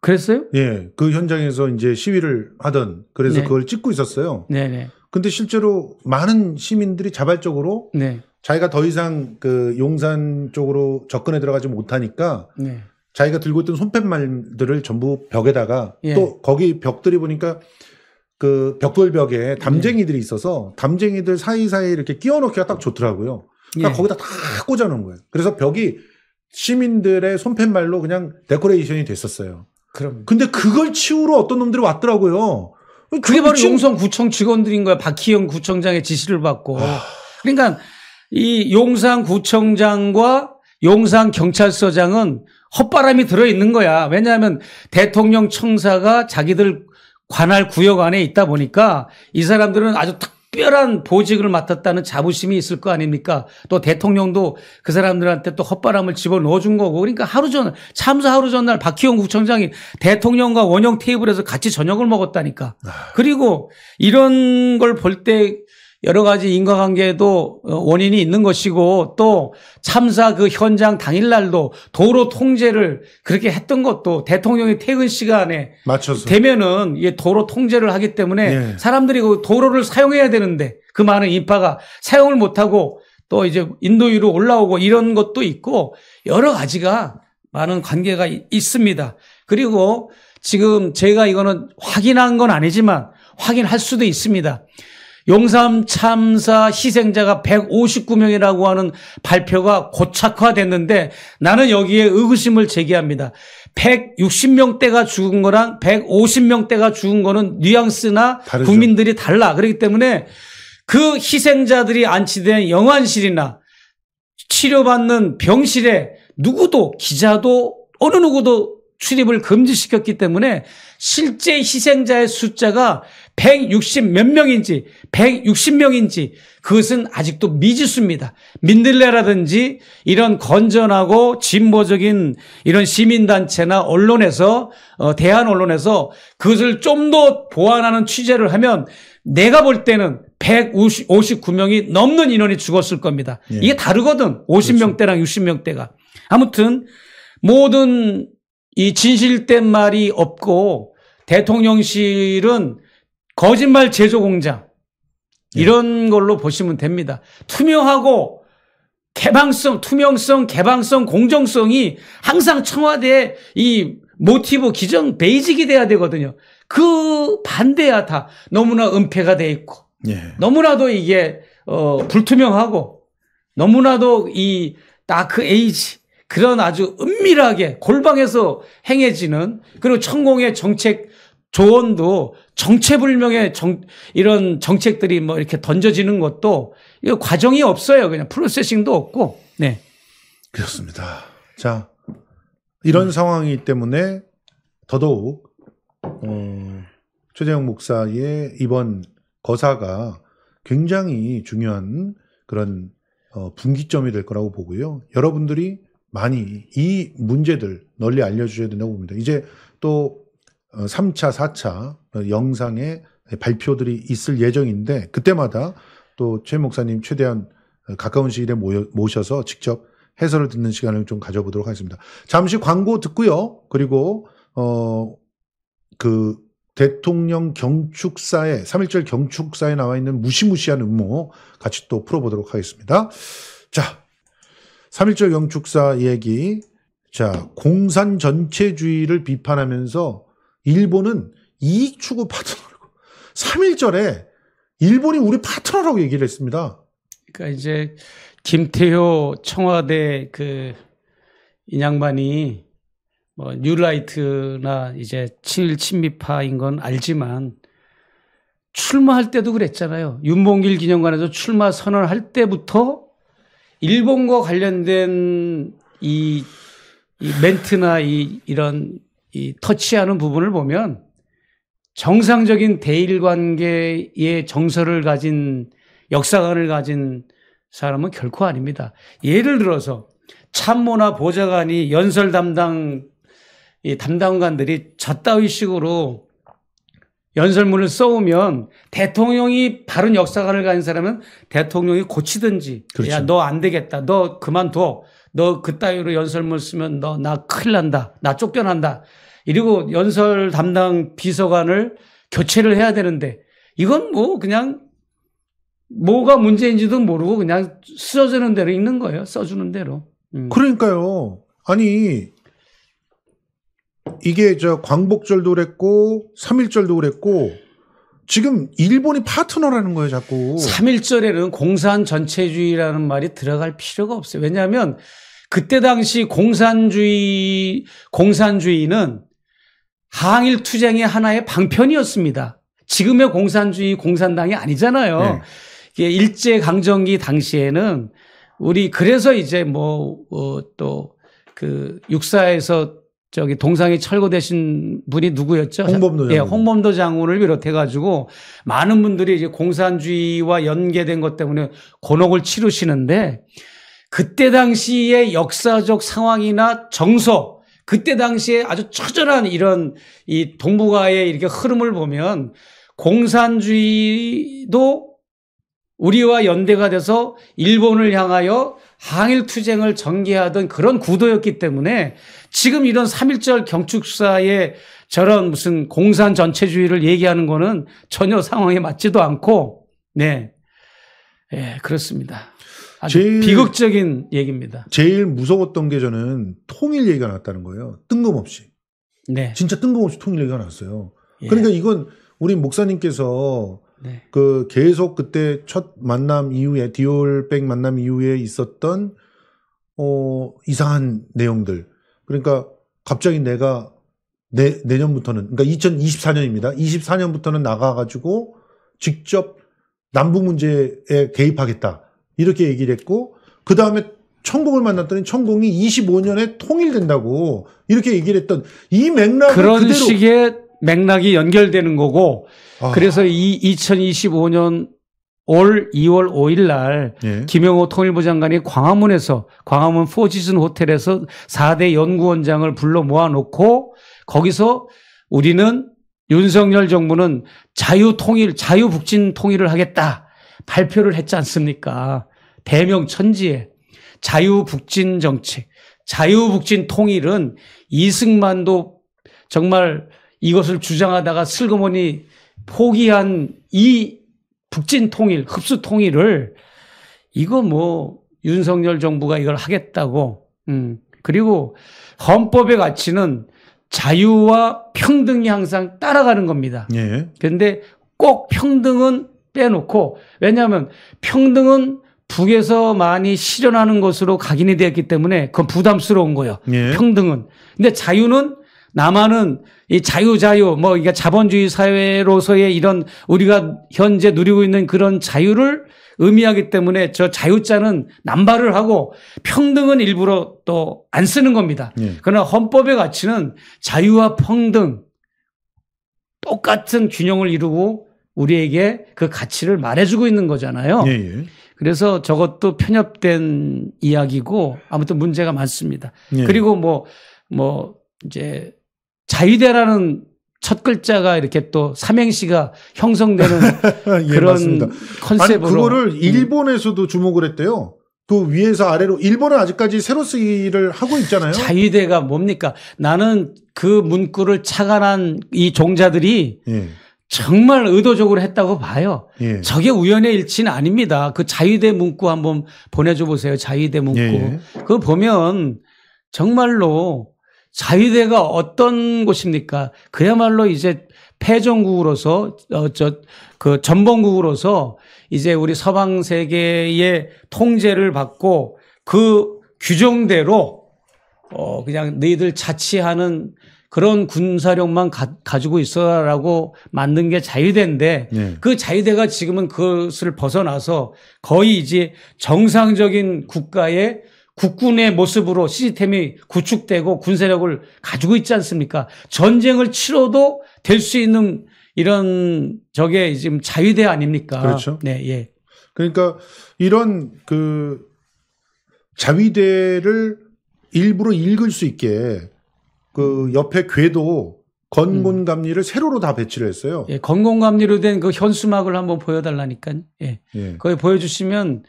그랬어요? 예. 그 현장에서 이제 시위를 하던 그래서 네. 그걸 찍고 있었어요. 네, 네. 근데 실제로 많은 시민들이 자발적으로 네. 자기가 더 이상 그 용산 쪽으로 접근해 들어가지 못하니까 네. 자기가 들고 있던 손팻말들을 전부 벽에다가 예. 또 거기 벽들이 보니까 그 벽돌벽에 예. 담쟁이들이 있어서 담쟁이들 사이사이 이렇게 끼워 넣기가 딱 좋더라고요. 그러니까 예. 거기다 다 꽂아 놓은 거예요. 그래서 벽이 시민들의 손팻말로 그냥 데코레이션이 됐었어요. 그럼. 근데 그걸 치우러 어떤 놈들이 왔더라고요. 그게 바로 용산구청 직원들인 거야. 박희영 구청장의 지시를 받고. 아... 그러니까 이 용산구청장과 용산경찰서장은 헛바람이 들어있는 거야. 왜냐하면 대통령 청사가 자기들 관할 구역 안에 있다 보니까 이 사람들은 아주 특별한 보직을 맡았다는 자부심이 있을 거 아닙니까? 또 대통령도 그 사람들한테 또 헛바람을 집어 넣어준 거고 그러니까 하루 전 참사 하루 전날 박희영 국청장이 대통령과 원형 테이블에서 같이 저녁을 먹었다니까. 아. 그리고 이런 걸볼때 여러 가지 인과관계에도 어, 원인이 있는 것이고 또 참사 그 현장 당일날도 도로 통제를 그렇게 했던 것도 대통령이 퇴근 시간에 맞춰서. 되면은 이 도로 통제를 하기 때문에 예. 사람들이 그 도로를 사용해야 되는데 그 많은 인파가 사용을 못하고 또 이제 인도 위로 올라오고 이런 것도 있고 여러 가지가 많은 관계가 있습니다. 그리고 지금 제가 이거는 확인한 건 아니지만 확인할 수도 있습니다. 용산 참사 희생자가 159명이라고 하는 발표가 고착화됐는데 나는 여기에 의구심을 제기합니다. 160명대가 죽은 거랑 150명대가 죽은 거는 뉘앙스나 다르죠. 국민들이 달라. 그렇기 때문에 그 희생자들이 안치된 영안실이나 치료받는 병실에 누구도 기자도 어느 누구도 출입을 금지시켰기 때문에 실제 희생자의 숫자가 160몇 명인지 160명인지 그것은 아직도 미지수입니다. 민들레라든지 이런 건전하고 진보적인 이런 시민단체나 언론에서 어, 대한 언론에서 그것을 좀 더 보완하는 취재를 하면 내가 볼 때는 159명이 넘는 인원이 죽었을 겁니다. 예. 이게 다르거든. 50명대랑 그렇죠. 60명대가. 아무튼 모든 이 진실된 말이 없고 대통령실은 거짓말 제조 공장 예. 이런 걸로 보시면 됩니다. 투명하고 개방성, 투명성, 개방성, 공정성이 항상 청와대의 이 모티브 기정 베이직이 돼야 되거든요. 그 반대야 다 너무나 은폐가 돼 있고 예. 너무나도 이게 어 불투명하고 너무나도 이 다크 에이지 그런 아주 은밀하게 골방에서 행해지는 그리고 천공의 정책 조언도 정체불명의 정, 이런 정책들이 뭐 이렇게 던져지는 것도 이 과정이 없어요. 그냥 프로세싱도 없고. 네. 그렇습니다. 자, 이런 음. 상황이기 때문에 더더욱, 어, 최재형 목사의 이번 거사가 굉장히 중요한 그런 어, 분기점이 될 거라고 보고요. 여러분들이 많이 이 문제들 널리 알려주셔야 된다고 봅니다. 이제 또 3차, 어, 4차 영상의 발표들이 있을 예정인데 그때마다 또 최 목사님 최대한 어, 가까운 시일에 모셔서 직접 해설을 듣는 시간을 좀 가져보도록 하겠습니다. 잠시 광고 듣고요. 그리고 어그 대통령 경축사에 3 1절 경축사에 나와 있는 무시무시한 음모 같이 또 풀어보도록 하겠습니다. 자, 3 1절 경축사 얘기. 자, 공산 전체주의를 비판하면서 일본은 이익 추구 파트너라고. 3일절에 일본이 우리 파트너라고 얘기를 했습니다. 그러니까 이제 김태효 청와대 그 인양반이 뭐 뉴라이트나 이제 친일 친미파인 건 알지만 출마할 때도 그랬잖아요. 윤봉길 기념관에서 출마 선언할 을 때부터 일본과 관련된 이, 이 멘트나 이, 이런 이 터치하는 부분을 보면 정상적인 대일 관계의 정서를 가진 역사관을 가진 사람은 결코 아닙니다. 예를 들어서 참모나 보좌관이 연설 담당 이 담당관들이 저따위 식으로 연설문을 써오면 대통령이 바른 역사관을 가진 사람은 대통령이 고치든지 그렇죠. 야너 안 되겠다 너 그만둬 너 그따위로 연설문 쓰면 너 나 큰일 난다. 나 쫓겨난다. 이리고 연설 담당 비서관을 교체를 해야 되는데 이건 뭐 그냥 뭐가 문제인지도 모르고 그냥 쓰여지는 대로 읽는 거예요. 써주는 대로. 음. 그러니까요. 아니 이게 저 광복절도 그랬고 3 1절도 그랬고 지금 일본이 파트너라는 거예요, 자꾸. 3.1절에는 공산 전체주의라는 말이 들어갈 필요가 없어요. 왜냐하면 그때 당시 공산주의, 공산주의는 항일 투쟁의 하나의 방편이었습니다. 지금의 공산주의, 공산당이 아니잖아요. 네. 일제 강점기 당시에는 우리 그래서 이제 뭐, 어, 또그 육사에서 저기 동상이 철거되신 분이 누구였죠? 홍범도 예, 홍범도 장군을 비롯해 가지고 많은 분들이 이제 공산주의와 연계된 것 때문에 곤혹을 치르시는데 그때 당시의 역사적 상황이나 정서 그때 당시에 아주 처절한 이런 이 동북아의 이렇게 흐름을 보면 공산주의도 우리와 연대가 돼서 일본을 향하여 항일 투쟁을 전개하던 그런 구도였기 때문에 지금 이런 3.1절 경축사에 저런 무슨 공산 전체주의를 얘기하는 거는 전혀 상황에 맞지도 않고, 네. 예, 그렇습니다. 아주 제일, 비극적인 얘기입니다. 제일 무서웠던 게 저는 통일 얘기가 났다는 거예요. 뜬금없이. 네. 진짜 뜬금없이 통일 얘기가 났어요. 예. 그러니까 이건 우리 목사님께서 네. 그 계속 그때 첫 만남 이후에 디올백 만남 이후에 있었던 어 이상한 내용들 그러니까 갑자기 내가 내, 내년부터는 그러니까 2024년입니다. 24년부터는 나가가지고 직접 남북 문제에 개입하겠다 이렇게 얘기를 했고 그 다음에 천공을 만났더니 천공이 25년에 통일된다고 이렇게 얘기를 했던 이 맥락을 그런 그대로 식의 맥락이 연결되는 거고 아. 그래서 이 2025년 올 2월 5일 날 예. 김영호 통일부 장관이 광화문에서 광화문 포지슨 호텔에서 4대 연구원장을 불러 모아놓고 거기서 우리는 윤석열 정부는 자유 통일, 자유 북진 통일을 하겠다 발표를 했지 않습니까? 대명 천지에 자유 북진 정책, 자유 북진 통일은 이승만도 정말 이것을 주장하다가 슬그머니 포기한 이 북진 통일, 흡수 통일을 이거 뭐 윤석열 정부가 이걸 하겠다고. 음. 그리고 헌법의 가치는 자유와 평등이 항상 따라가는 겁니다. 예. 그런데 꼭 평등은 빼놓고 왜냐하면 평등은 북에서 많이 실현하는 것으로 각인이 되었기 때문에 그건 부담스러운 거예요. 예. 평등은. 근데 자유는 남한은 이 자유자유 뭐이러 그러니까 자본주의 사회로서의 이런 우리가 현재 누리고 있는 그런 자유를 의미하기 때문에 저 자유자는 남발을 하고 평등은 일부러 또 안 쓰는 겁니다. 예. 그러나 헌법의 가치는 자유와 평등 똑같은 균형을 이루고 우리에게 그 가치를 말해주고 있는 거잖아요. 예예. 예. 그래서 저것도 편협된 이야기고 아무튼 문제가 많습니다. 예. 그리고 뭐뭐 뭐, 이제 자유대라는첫 글자가 이렇게 또 삼행시가 형성되는 예, 그런 맞습니다. 컨셉으로 아니, 그거를 음. 일본에서도 주목을 했대요. 그 위에서 아래로 일본은 아직까지 새로 쓰기를 하고 있잖아요. 자유대가 뭡니까? 나는 그 문구를 착안한 이 종자들이 예. 정말 의도적으로 했다고 봐요. 예. 저게 우연의 일치는 아닙니다. 그자유대 문구 한번 보내줘 보세요. 자유대 문구. 예. 그거 보면 정말로 자위대가 어떤 곳입니까? 그야말로 이제 패전국으로서 어저그 전범국으로서 이제 우리 서방 세계의 통제를 받고 그 규정대로 어 그냥 너희들 자치하는 그런 군사력만 가, 지고 있어라고 만든 게 자유대인데 네. 그 자유대가 지금은 그것을 벗어나서 거의 이제 정상적인 국가의 국군의 모습으로 시스템이 구축되고 군세력을 가지고 있지 않습니까? 전쟁을 치러도 될 수 있는 이런 저게 지금 자위대 아닙니까? 그렇죠. 네, 예. 그러니까 이런 그 자위대를 일부러 읽을 수 있게 그 옆에 궤도 건곤감리를 음. 세로로 다 배치를 했어요. 예, 건곤감리로 된 그 현수막을 한번 보여달라니까 예. 예. 거기 보여주시면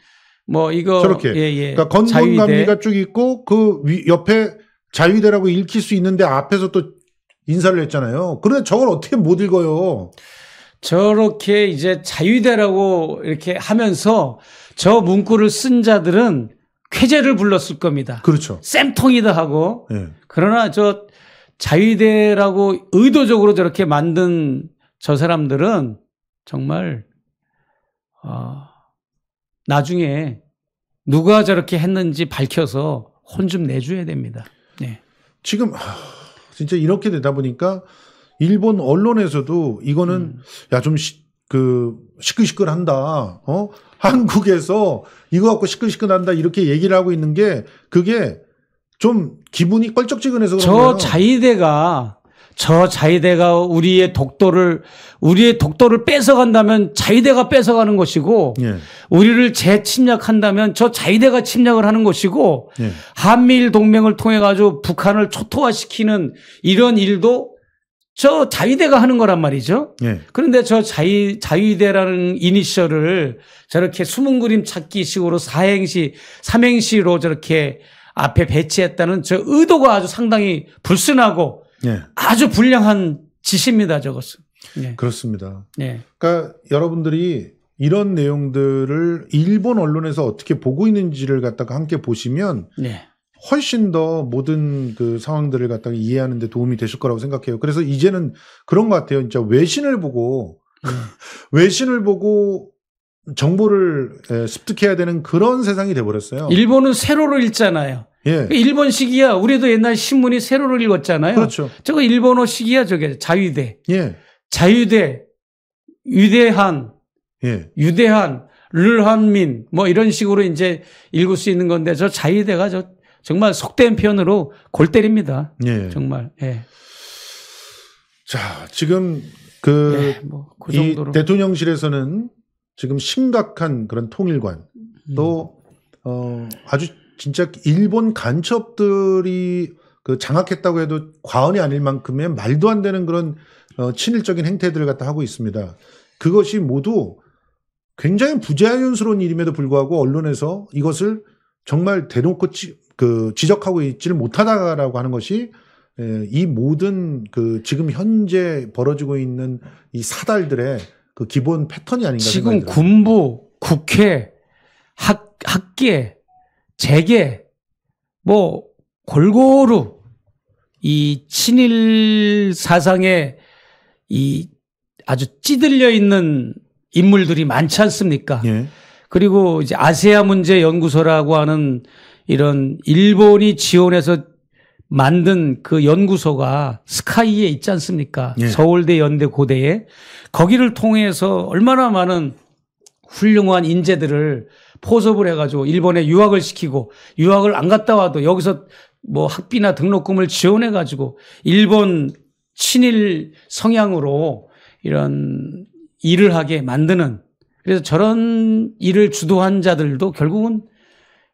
뭐 이거 저렇게 예, 예. 그러니까 건전감리가 쭉 있고 그 위, 옆에 자유대라고 읽힐 수 있는데 앞에서 또 인사를 했잖아요. 그런데 저걸 어떻게 못 읽어요? 저렇게 이제 자유대라고 이렇게 하면서 저 문구를 쓴 자들은 쾌제를 불렀을 겁니다. 그렇죠. 쌤통이다 하고. 예. 그러나 저 자유대라고 의도적으로 저렇게 만든 저 사람들은 정말 어, 나중에 누가 저렇게 했는지 밝혀서 혼 좀 내줘야 됩니다. 네. 지금 진짜 이렇게 되다 보니까 일본 언론에서도 이거는 음. 야좀 그 시끌시끌한다. 어? 한국에서 이거 갖고 시끌시끌한다 이렇게 얘기를 하고 있는 게 그게 좀 기분이 껄쩍지근해서 그런 저거예 자위대가 저 자위대가 우리의 독도를 우리의 독도를 뺏어간다면 자위대가 뺏어가는 것이고 예. 우리를 재침략한다면 저 자위대가 침략을 하는 것이고 예. 한미일 동맹을 통해 가지고 북한을 초토화시키는 이런 일도 저 자위대가 하는 거란 말이죠. 예. 그런데 저 자위 자위대라는 이니셜을 저렇게 숨은 그림 찾기식으로 사행시 삼행시로 저렇게 앞에 배치했다는 저 의도가 아주 상당히 불순하고 예. 아주 불량한 짓입니다. 저것은. 예. 그렇습니다. 예. 그러니까 여러분들이 이런 내용들을 일본 언론에서 어떻게 보고 있는지를 갖다가 함께 보시면 예. 훨씬 더 모든 그 상황들을 갖다가 이해하는 데 도움이 되실 거라고 생각해요. 그래서 이제는 그런 것 같아요. 진짜 외신을 보고 음. 외신을 보고 정보를 습득해야 되는 그런 세상이 돼버렸어요. 일본은 세로로 읽잖아요. 예. 그러니까 일본식이야. 우리도 옛날 신문이 세로로 읽었잖아요. 그렇죠. 저거 일본어식이야. 저게 자위대 예. 자위대 위대한, 예. 유대한, 르한민 뭐 이런 식으로 이제 읽을 수 있는 건데 저자위대가저 정말 속된 표현으로 골 때립니다. 예. 정말. 예. 자 지금 그, 예, 네, 뭐그 정도로. 대통령실에서는 지금 심각한 그런 통일관 또 음. 어, 아주 진짜 일본 간첩들이 그 장악했다고 해도 과언이 아닐 만큼의 말도 안 되는 그런 어, 친일적인 행태들을 갖다 하고 있습니다. 그것이 모두 굉장히 부자연스러운 일임에도 불구하고 언론에서 이것을 정말 대놓고 지, 그 지적하고 있지를 못하다라고 하는 것이 에, 이 모든 그 지금 현재 벌어지고 있는 이 사달들의 그 기본 패턴이 아닌가 지금 군부, 국회, 학 학계 재계, 뭐, 골고루 이 친일 사상에 이 아주 찌들려 있는 인물들이 많지 않습니까? 예. 그리고 이제 아세아 문제 연구소라고 하는 이런 일본이 지원해서 만든 그 연구소가 스카이에 있지 않습니까? 예. 서울대 연대 고대에 거기를 통해서 얼마나 많은 훌륭한 인재들을 포섭을 해가지고 일본에 유학을 시키고 유학을 안 갔다 와도 여기서 뭐 학비나 등록금을 지원해가지고 일본 친일 성향으로 이런 일을 하게 만드는 그래서 저런 일을 주도한 자들도 결국은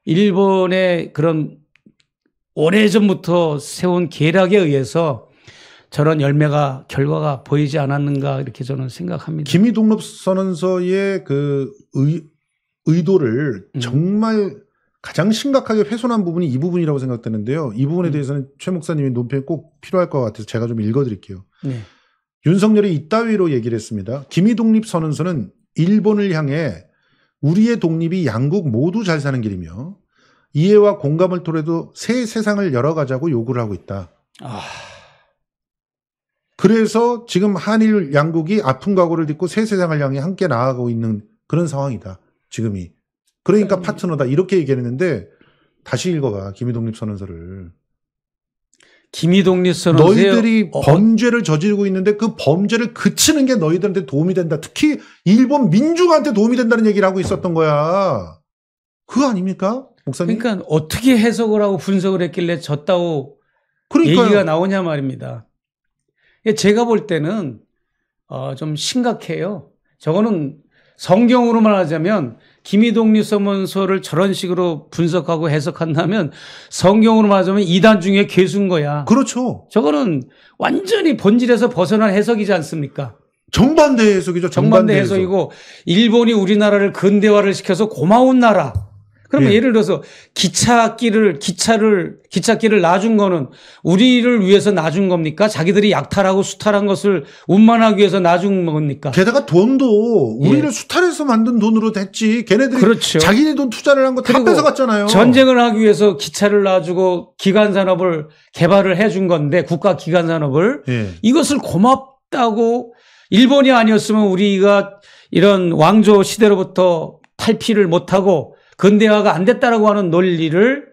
일본의 그런 오래전부터 세운 계략에 의해서 저런 열매가 결과가 보이지 않았는가 이렇게 저는 생각합니다. 김희동록 선언서의 그 의, 의도를 음. 정말 가장 심각하게 훼손한 부분이 이 부분이라고 생각되는데요. 이 부분에 음. 대해서는 최목사님이 논평이 꼭 필요할 것 같아서 제가 좀 읽어드릴게요. 네. 윤석열이 이따위로 얘기를 했습니다. 김희독립 선언서는 일본을 향해 우리의 독립이 양국 모두 잘 사는 길이며 이해와 공감을 토대도새 세상을 열어가자고 요구를 하고 있다. 아... 그래서 지금 한일 양국이 아픈 각오를 딛고 새 세상을 향해 함께 나아가고 있는 그런 상황이다. 지금이. 그러니까 네. 파트너다. 이렇게 얘기했는데 다시 읽어봐. 김희독립 선언서를. 김희독립 선언서. 너희들이 어, 어. 범죄를 저지르고 있는데 그 범죄를 그치는 게 너희들한테 도움이 된다. 특히 일본 민주화한테 도움이 된다는 얘기를 하고 있었던 거야. 그거 아닙니까? 목사님. 그러니까 어떻게 해석을 하고 분석을 했길래 졌다고 그러니까요. 얘기가 나오냐 말입니다. 제가 볼 때는 어, 좀 심각해요. 저거는 성경으로 말하자면 기미독립 서문서를 저런 식으로 분석하고 해석한다면 성경으로 말하자면 이단 중에 괴수인 거야. 그렇죠. 저거는 완전히 본질에서 벗어난 해석이지 않습니까? 정반대 해석이죠. 정반대, 정반대 해석이고 일본이 우리나라를 근대화를 시켜서 고마운 나라. 그러면 예. 예를 들어서 기차길을 기차를 기차길을 놔준 거는 우리를 위해서 놔준 겁니까? 자기들이 약탈하고 수탈한 것을 운만하기 위해서 놔준 겁니까? 게다가 돈도 우리를 예. 수탈해서 만든 돈으로 됐지. 걔네들이 그렇죠. 자기네 돈 투자를 한 거 다 뺏어갔잖아요. 전쟁을 하기 위해서 기차를 놔주고 기간 산업을 개발을 해 준 건데 국가 기간 산업을 예. 이것을 고맙다고 일본이 아니었으면 우리가 이런 왕조 시대로부터 탈피를 못하고 근대화가 안 됐다라고 하는 논리를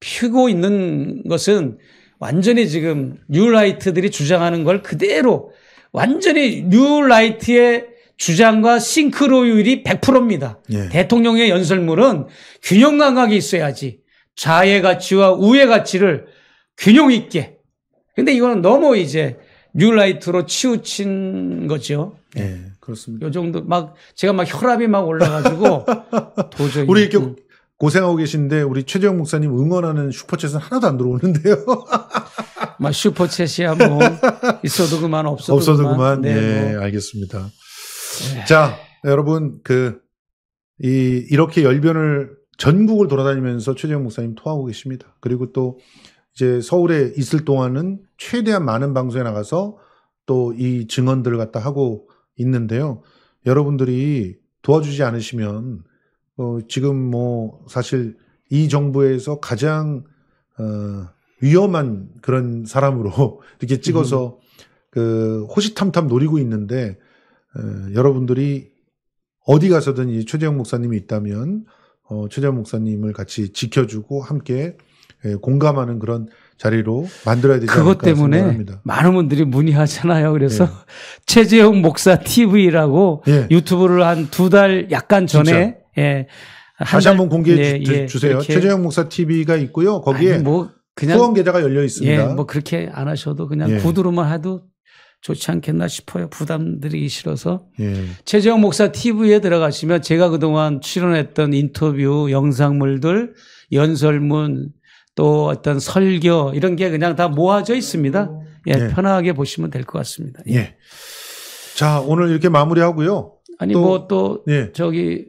피고 있는 것은 완전히 지금 뉴라이트들이 주장하는 걸 그대로 완전히 뉴라이트의 주장과 싱크로율이 100%입니다. 예. 대통령의 연설물은 균형 감각이 있어야지 좌의 가치와 우의 가치를 균형 있게. 근데 이거는 너무 이제 뉴라이트로 치우친 거죠. 예. 그렇습니다. 요 정도 막 제가 막 혈압이 막 올라가지고 도저히 우리 이렇게 음. 고생하고 계신데 우리 최재형 목사님 응원하는 슈퍼챗은 하나도 안 들어오는데요. 막 슈퍼챗이야 뭐 있어도 그만 없어도, 없어도 그만. 그만. 네, 예, 뭐. 알겠습니다. 에이. 네. 자, 여러분 그 이 이렇게 열변을 전국을 돌아다니면서 최재형 목사님 토하고 계십니다. 그리고 또 이제 서울에 있을 동안은 최대한 많은 방송에 나가서 또 이 증언들을 갖다 하고 있는데요. 여러분들이 도와주지 않으시면 어, 지금 뭐 사실 이 정부에서 가장 어, 위험한 그런 사람으로 이렇게 찍어서 음. 그 호시탐탐 노리고 있는데 에, 어, 여러분들이 어디 가서든 이 최재형 목사님이 있다면 어, 최재형 목사님을 같이 지켜주고 함께 예, 공감하는 그런 자리로 만들어야 되지 그것 때문에 생각합니다. 많은 분들이 문의하잖아요. 그래서 예. 최재형 목사 TV라고 예. 유튜브를 한 두 달 약간 전에 예, 한 다시 한번 공개해 예, 주, 주 예, 세요 최재형 목사 TV가 있고요. 거기에 아니, 뭐 그냥 후원 계좌가 열려 있습니다. 예, 뭐 그렇게 안 하셔도 그냥 예. 구두로만 해도 좋지 않겠나 싶어요. 부담드리기 싫어서. 예. 최재형 목사 TV에 들어가시면 제가 그동안 출연했던 인터뷰 영상물들, 연설문, 또 어떤 설교 이런 게 그냥 다 모아져 있습니다. 예, 예. 편하게 보시면 될 것 같습니다. 예. 예. 자, 오늘 이렇게 마무리하고요. 아니 뭐또 뭐 예. 저기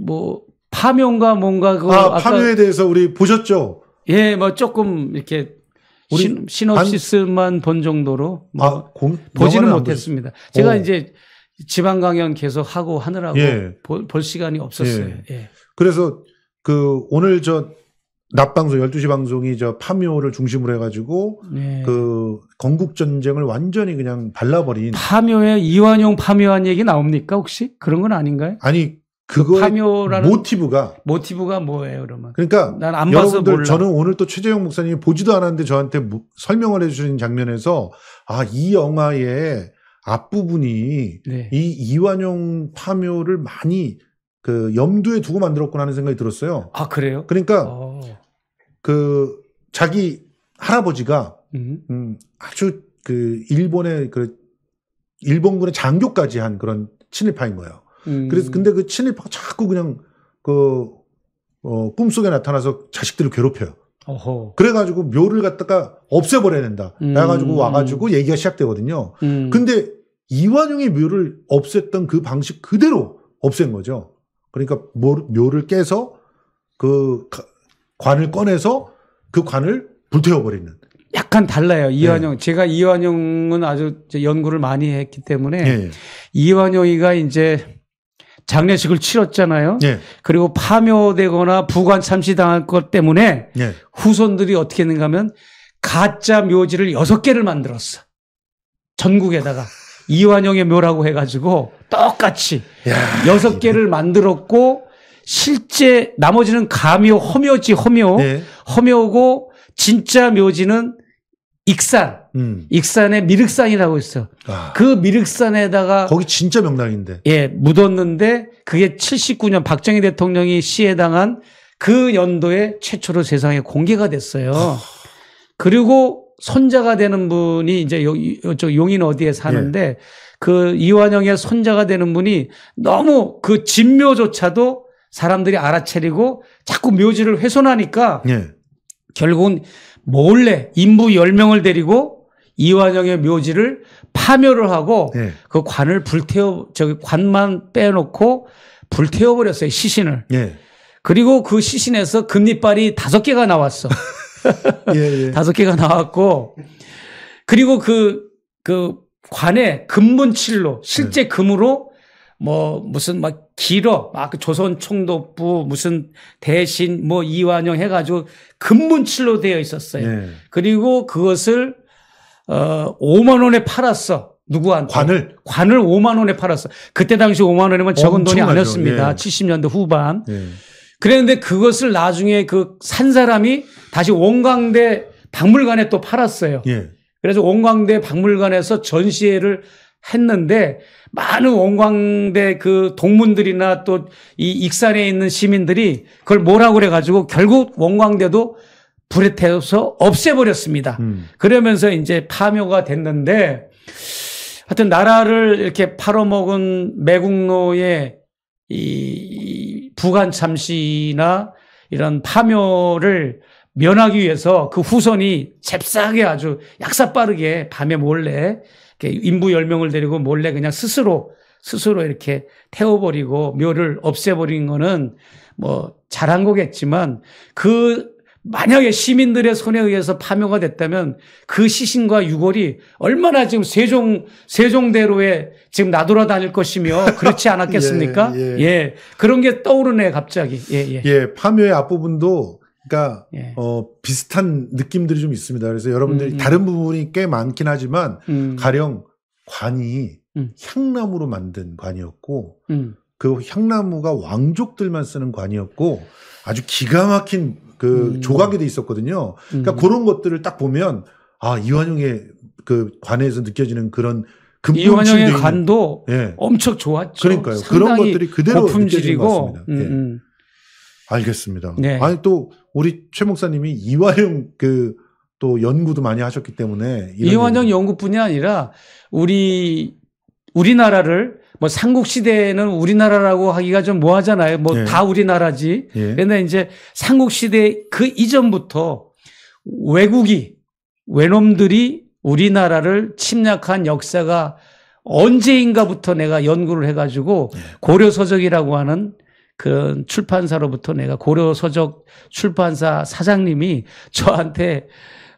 뭐파묘과 뭔가 그 아, 파묘에 대해서 우리 보셨죠? 예, 뭐 조금 이렇게 신, 시놉시스만 본 정도로 뭐 아, 공, 보지는 못했습니다. 제가 오. 이제 지방 강연 계속 하고 하느라고 예. 보, 볼 시간이 없었어요. 예. 예. 그래서 그 오늘 저 낮방송 12시 방송이 저 파묘를 중심으로 해가지고 네. 그 건국 전쟁을 완전히 그냥 발라버린 파묘에 이완용 파묘한 얘기 나옵니까 혹시 그런 건 아닌가요? 아니 그 그거 파묘라는 모티브가 모티브가 뭐예요 그러면? 그러니까 난 안 봐서 몰 저는 오늘 또 최재형 목사님이 보지도 않았는데 저한테 뭐 설명을 해주신 장면에서 아 이 영화의 앞부분이 네. 이 이완용 파묘를 많이 그 염두에 두고 만들었구나 하는 생각이 들었어요. 아 그래요? 그러니까 오. 어. 그 자기 할아버지가 음. 음, 아주 그 일본의 그 일본군의 장교까지 한 그런 친일파인 거예요. 음. 그래서 근데 그 친일파가 자꾸 그냥 그 어, 꿈속에 나타나서 자식들을 괴롭혀요. 어허. 그래가지고 묘를 갖다가 없애버려야 된다. 음. 래가지고 와가지고 얘기가 시작되거든요. 음. 근데 이완용의 묘를 없앴던 그 방식 그대로 없앤 거죠. 그러니까 묘를 깨서 그 관을 꺼내서 그 관을 불태워버리는. 약간 달라요. 이완용. 네. 제가 이완용은 아주 연구를 많이 했기 때문에 네. 이완용이가 이제 장례식을 치렀잖아요. 네. 그리고 파묘되거나 부관 참시당한 것 때문에 후손들이 어떻게 했는가 하면 가짜 묘지를 여섯 개를 만들었어. 전국에다가. 이완용의 묘라고 해가지고 똑같이 여섯 개를 만들었고 실제 나머지는 가묘, 허묘지, 허묘. 네. 허묘고 진짜 묘지는 익산. 음. 익산의 미륵산이라고 있어. 아. 그 미륵산에다가 거기 진짜 명당인데. 예, 묻었는데 그게 79년 박정희 대통령이 시해당한 그 연도에 최초로 세상에 공개가 됐어요. 아. 그리고 손자가 되는 분이 이제 요, 저 용인 어디에 사는데 예. 그 이완영의 손자가 되는 분이 너무 그 진묘조차도 사람들이 알아차리고 자꾸 묘지를 훼손하니까 예. 결국은 몰래 인부 10명을 데리고 이화정의 묘지를 파멸을 하고 예. 그 관을 불태워 저기 관만 빼놓고 불태워 버렸어요 시신을. 예. 그리고 그 시신에서 금리빨이 다섯 개가 나왔어. 예, 예. 다섯 개가 나왔고 그리고 그그 그, 그 관에 금문칠로 실제 예. 금으로 뭐 무슨 막 길어. 막 아, 그 조선 총독부 무슨 대신 뭐이완용 해가지고 금문칠로 되어 있었어요. 네. 그리고 그것을 어 5만 원에 팔았어. 누구한테? 관을? 관을 5만 원에 팔았어. 그때 당시 5만 원이면 적은 돈이 아니었습니다. 예. 70년대 후반. 예. 그랬는데 그것을 나중에 그 산 사람이 다시 원광대 박물관에 또 팔았어요. 예. 그래서 원광대 박물관에서 전시회를 했는데 많은 원광대 그 동문들이나 또 이 익산에 있는 시민들이 그걸 뭐라고 그래가지고 결국 원광대도 불에 태워서 없애버렸습니다. 음. 그러면서 이제 파묘가 됐는데 하여튼 나라를 이렇게 팔아먹은 매국노의 이부관 참시나 이런 파묘를 면하기 위해서 그 후손이 잽싸게 아주 약사 빠르게 밤에 몰래 인부 10명을 데리고 몰래 그냥 스스로, 스스로 이렇게 태워버리고 묘를 없애버린 거는 뭐 잘한 거겠지만 그 만약에 시민들의 손에 의해서 파묘가 됐다면 그 시신과 유골이 얼마나 지금 세종 세종대로에 지금 나돌아다닐 것이며 그렇지 않았겠습니까? 예, 예, 예. 예, 그런 게 떠오르네 갑자기. 예, 예. 예 파묘의 앞부분도 그러니까 예. 어, 비슷한 느낌들이 좀 있습니다. 그래서 여러분들이 음, 음. 다른 부분이 꽤 많긴 하지만 음. 가령 관이 음. 향나무로 만든 관이었고 음. 그 향나무가 왕족들만 쓰는 관이었고 아주 기가 막힌 그 음. 조각이 돼 있었거든요. 그러니까 그런 것들을 딱 보면 아 이완용의 그 관에서 느껴지는 그런 이완용의 관도 예. 엄청 좋았죠. 그러니까요. 그런 것들이 그대로 품질이 느껴지는 것 같습니다. 예. 알겠습니다. 네. 아니 또 우리 최 목사님이 이화영 그또 연구도 많이 하셨기 때문에 이화영 연구뿐이 아니라 우리 우리나라를 뭐 삼국 시대에는 우리나라라고 하기가 좀 뭐하잖아요. 뭐다 네. 예. 우리나라지. 예. 근데 이제 삼국 시대 그 이전부터 외국이 외놈들이 우리나라를 침략한 역사가 언제인가부터 내가 연구를 해가지고 예. 고려 서적이라고 하는 그런 출판사로부터 내가 고려 서적 출판사 사장님이 저한테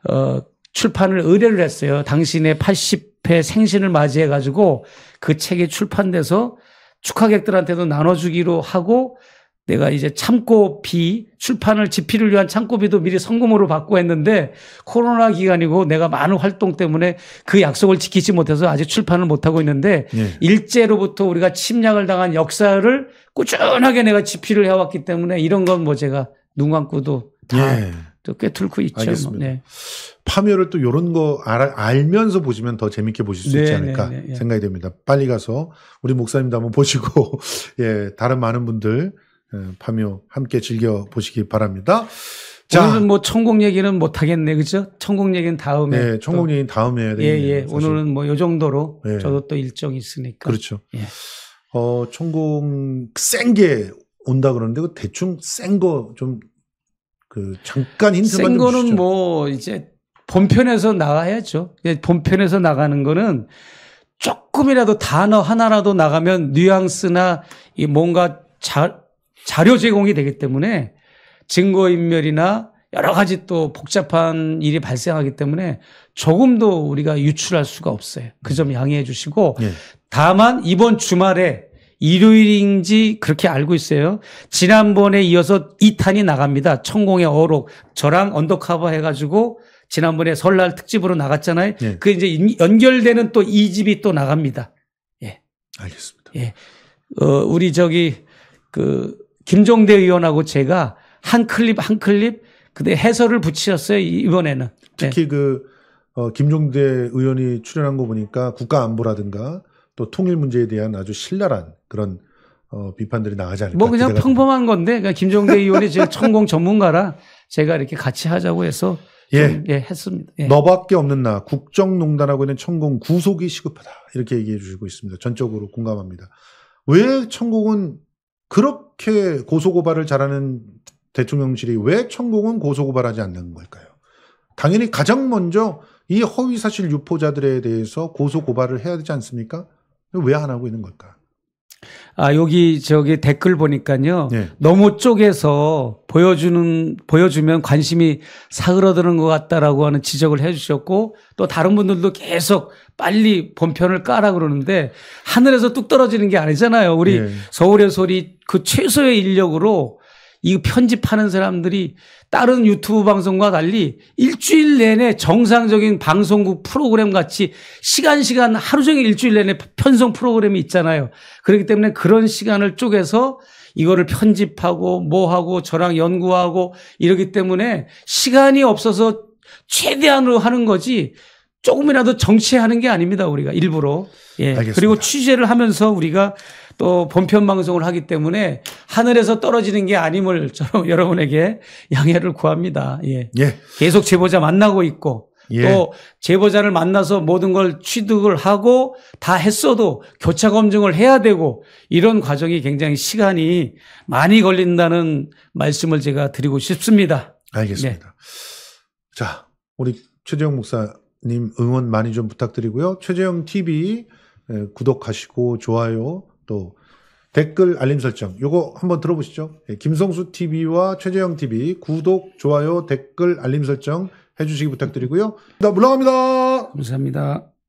어 출판을 의뢰를 했어요. 당신의 80회 생신을 맞이해 가지고 그 책이 출판돼서 축하객들한테도 나눠주기로 하고 내가 이제 창고비 출판을 집필을 위한 창고비도 미리 성금으로 받고 했는데 코로나 기간이고 내가 많은 활동 때문에 그 약속을 지키지 못해서 아직 출판을 못 하고 있는데 네. 일제로부터 우리가 침략을 당한 역사를 꾸준하게 내가 집필을 해왔기 때문에 이런 건 뭐 제가 눈 감고도 다 네. 예. 또꽤 뚫고 있죠. 알겠습니다. 뭐. 네. 파멸을또 이런 거 알, 알 면서 보시면 더 재밌게 보실 수 있지 네, 않을까 네, 네, 생각이 됩니다. 빨리 가서 우리 목사님도 한번 보시고 예 다른 많은 분들 파묘 예, 함께 즐겨 보시기 바랍니다. 자, 오늘은 뭐 천국 얘기는 못 하겠네, 그죠? 천국 얘기는 다음에. 네, 천국 얘기는 다음에 해야 예, 되겠네요. 예, 예. 사실. 오늘은 뭐요 정도로 예. 저도 또 일정이 있으니까. 그렇죠. 예. 어, 천국 센게 온다 그러는데 그 대충 센 거좀 그 잠깐 힌트만 센 거는 주시죠. 뭐 이제 본편에서 나가야죠. 본편에서 나가는 거는 조금이라도 단어 하나라도 나가면 뉘앙스나 뭔가 잘 자료 제공이 되기 때문에 증거인멸이나 여러 가지 또 복잡한 일이 발생하기 때문에 조금도 우리가 유출할 수가 없어요. 그 점 양해해 주시고 예. 다만 이번 주말에 일요일인지 그렇게 알고 있어요. 지난번에 이어서 2탄이 나갑니다. 천공의 어록 저랑 언더카버 해가지고 지난번에 설날 특집으로 나갔잖아요. 예. 그 이제 연결되는 또 2집이 또 나갑니다. 예. 알겠습니다. 예. 어, 우리 저기 그 김종대 의원하고 제가 한 클립 한 클립 근데 해설을 붙이셨어요 이번에는 특히 네. 그 어, 김종대 의원이 출연한 거 보니까 국가 안보라든가 또 통일 문제에 대한 아주 신랄한 그런 어, 비판들이 나가지 않을까. 뭐 그냥 평범한 건데 그러니까 김종대 의원이 제 천공 전문가라 제가 이렇게 같이 하자고 해서 예. 예, 했습니다. 예. 너밖에 없는 나 국정농단하고 있는 천공 구속이 시급하다 이렇게 얘기해 주시고 있습니다. 전적으로 공감합니다. 왜 천공은 그렇게 이렇게 고소고발을 잘하는 대통령실이 왜 천공은 고소고발하지 않는 걸까요? 당연히 가장 먼저 이 허위사실 유포자들에 대해서 고소고발을 해야 되지 않습니까? 왜 안 하고 있는 걸까? 아, 여기 저기 댓글 보니까요. 네. 너무 쪼개서 보여주는 보여주면 관심이 사그러드는 것 같다라고 하는 지적을 해 주셨고 또 다른 분들도 계속 빨리 본편을 까라 그러는데 하늘에서 뚝 떨어지는 게 아니잖아요. 우리 네. 서울의 소리 그 최소의 인력으로 이 편집하는 사람들이 다른 유튜브 방송과 달리 일주일 내내 정상적인 방송국 프로그램 같이 시간 시간 하루 종일 일주일 내내 편성 프로그램이 있잖아요. 그렇기 때문에 그런 시간을 쪼개서 이거를 편집하고 뭐하고 저랑 연구하고 이러기 때문에 시간이 없어서 최대한으로 하는 거지 조금이라도 정치하는 게 아닙니다. 우리가 일부러. 예. 알겠습니다. 그리고 취재를 하면서 우리가 또 본편 방송을 하기 때문에 하늘에서 떨어지는 게 아님을 저는 여러분에게 양해를 구합니다. 예. 예. 계속 제보자 만나고 있고 예. 또 제보자를 만나서 모든 걸 취득을 하고 다 했어도 교차 검증을 해야 되고 이런 과정이 굉장히 시간이 많이 걸린다는 말씀을 제가 드리고 싶습니다. 알겠습니다. 네. 자, 우리 최재형 목사님 응원 많이 좀 부탁드리고요. 최재형 TV 예, 구독하시고 좋아요 또 댓글 알림 설정 요거 한번 들어보시죠. 예, 김성수 TV와 최재형 TV 구독, 좋아요, 댓글, 알림 설정 해주시기 부탁드리고요. 나 네, 물러갑니다. 감사합니다.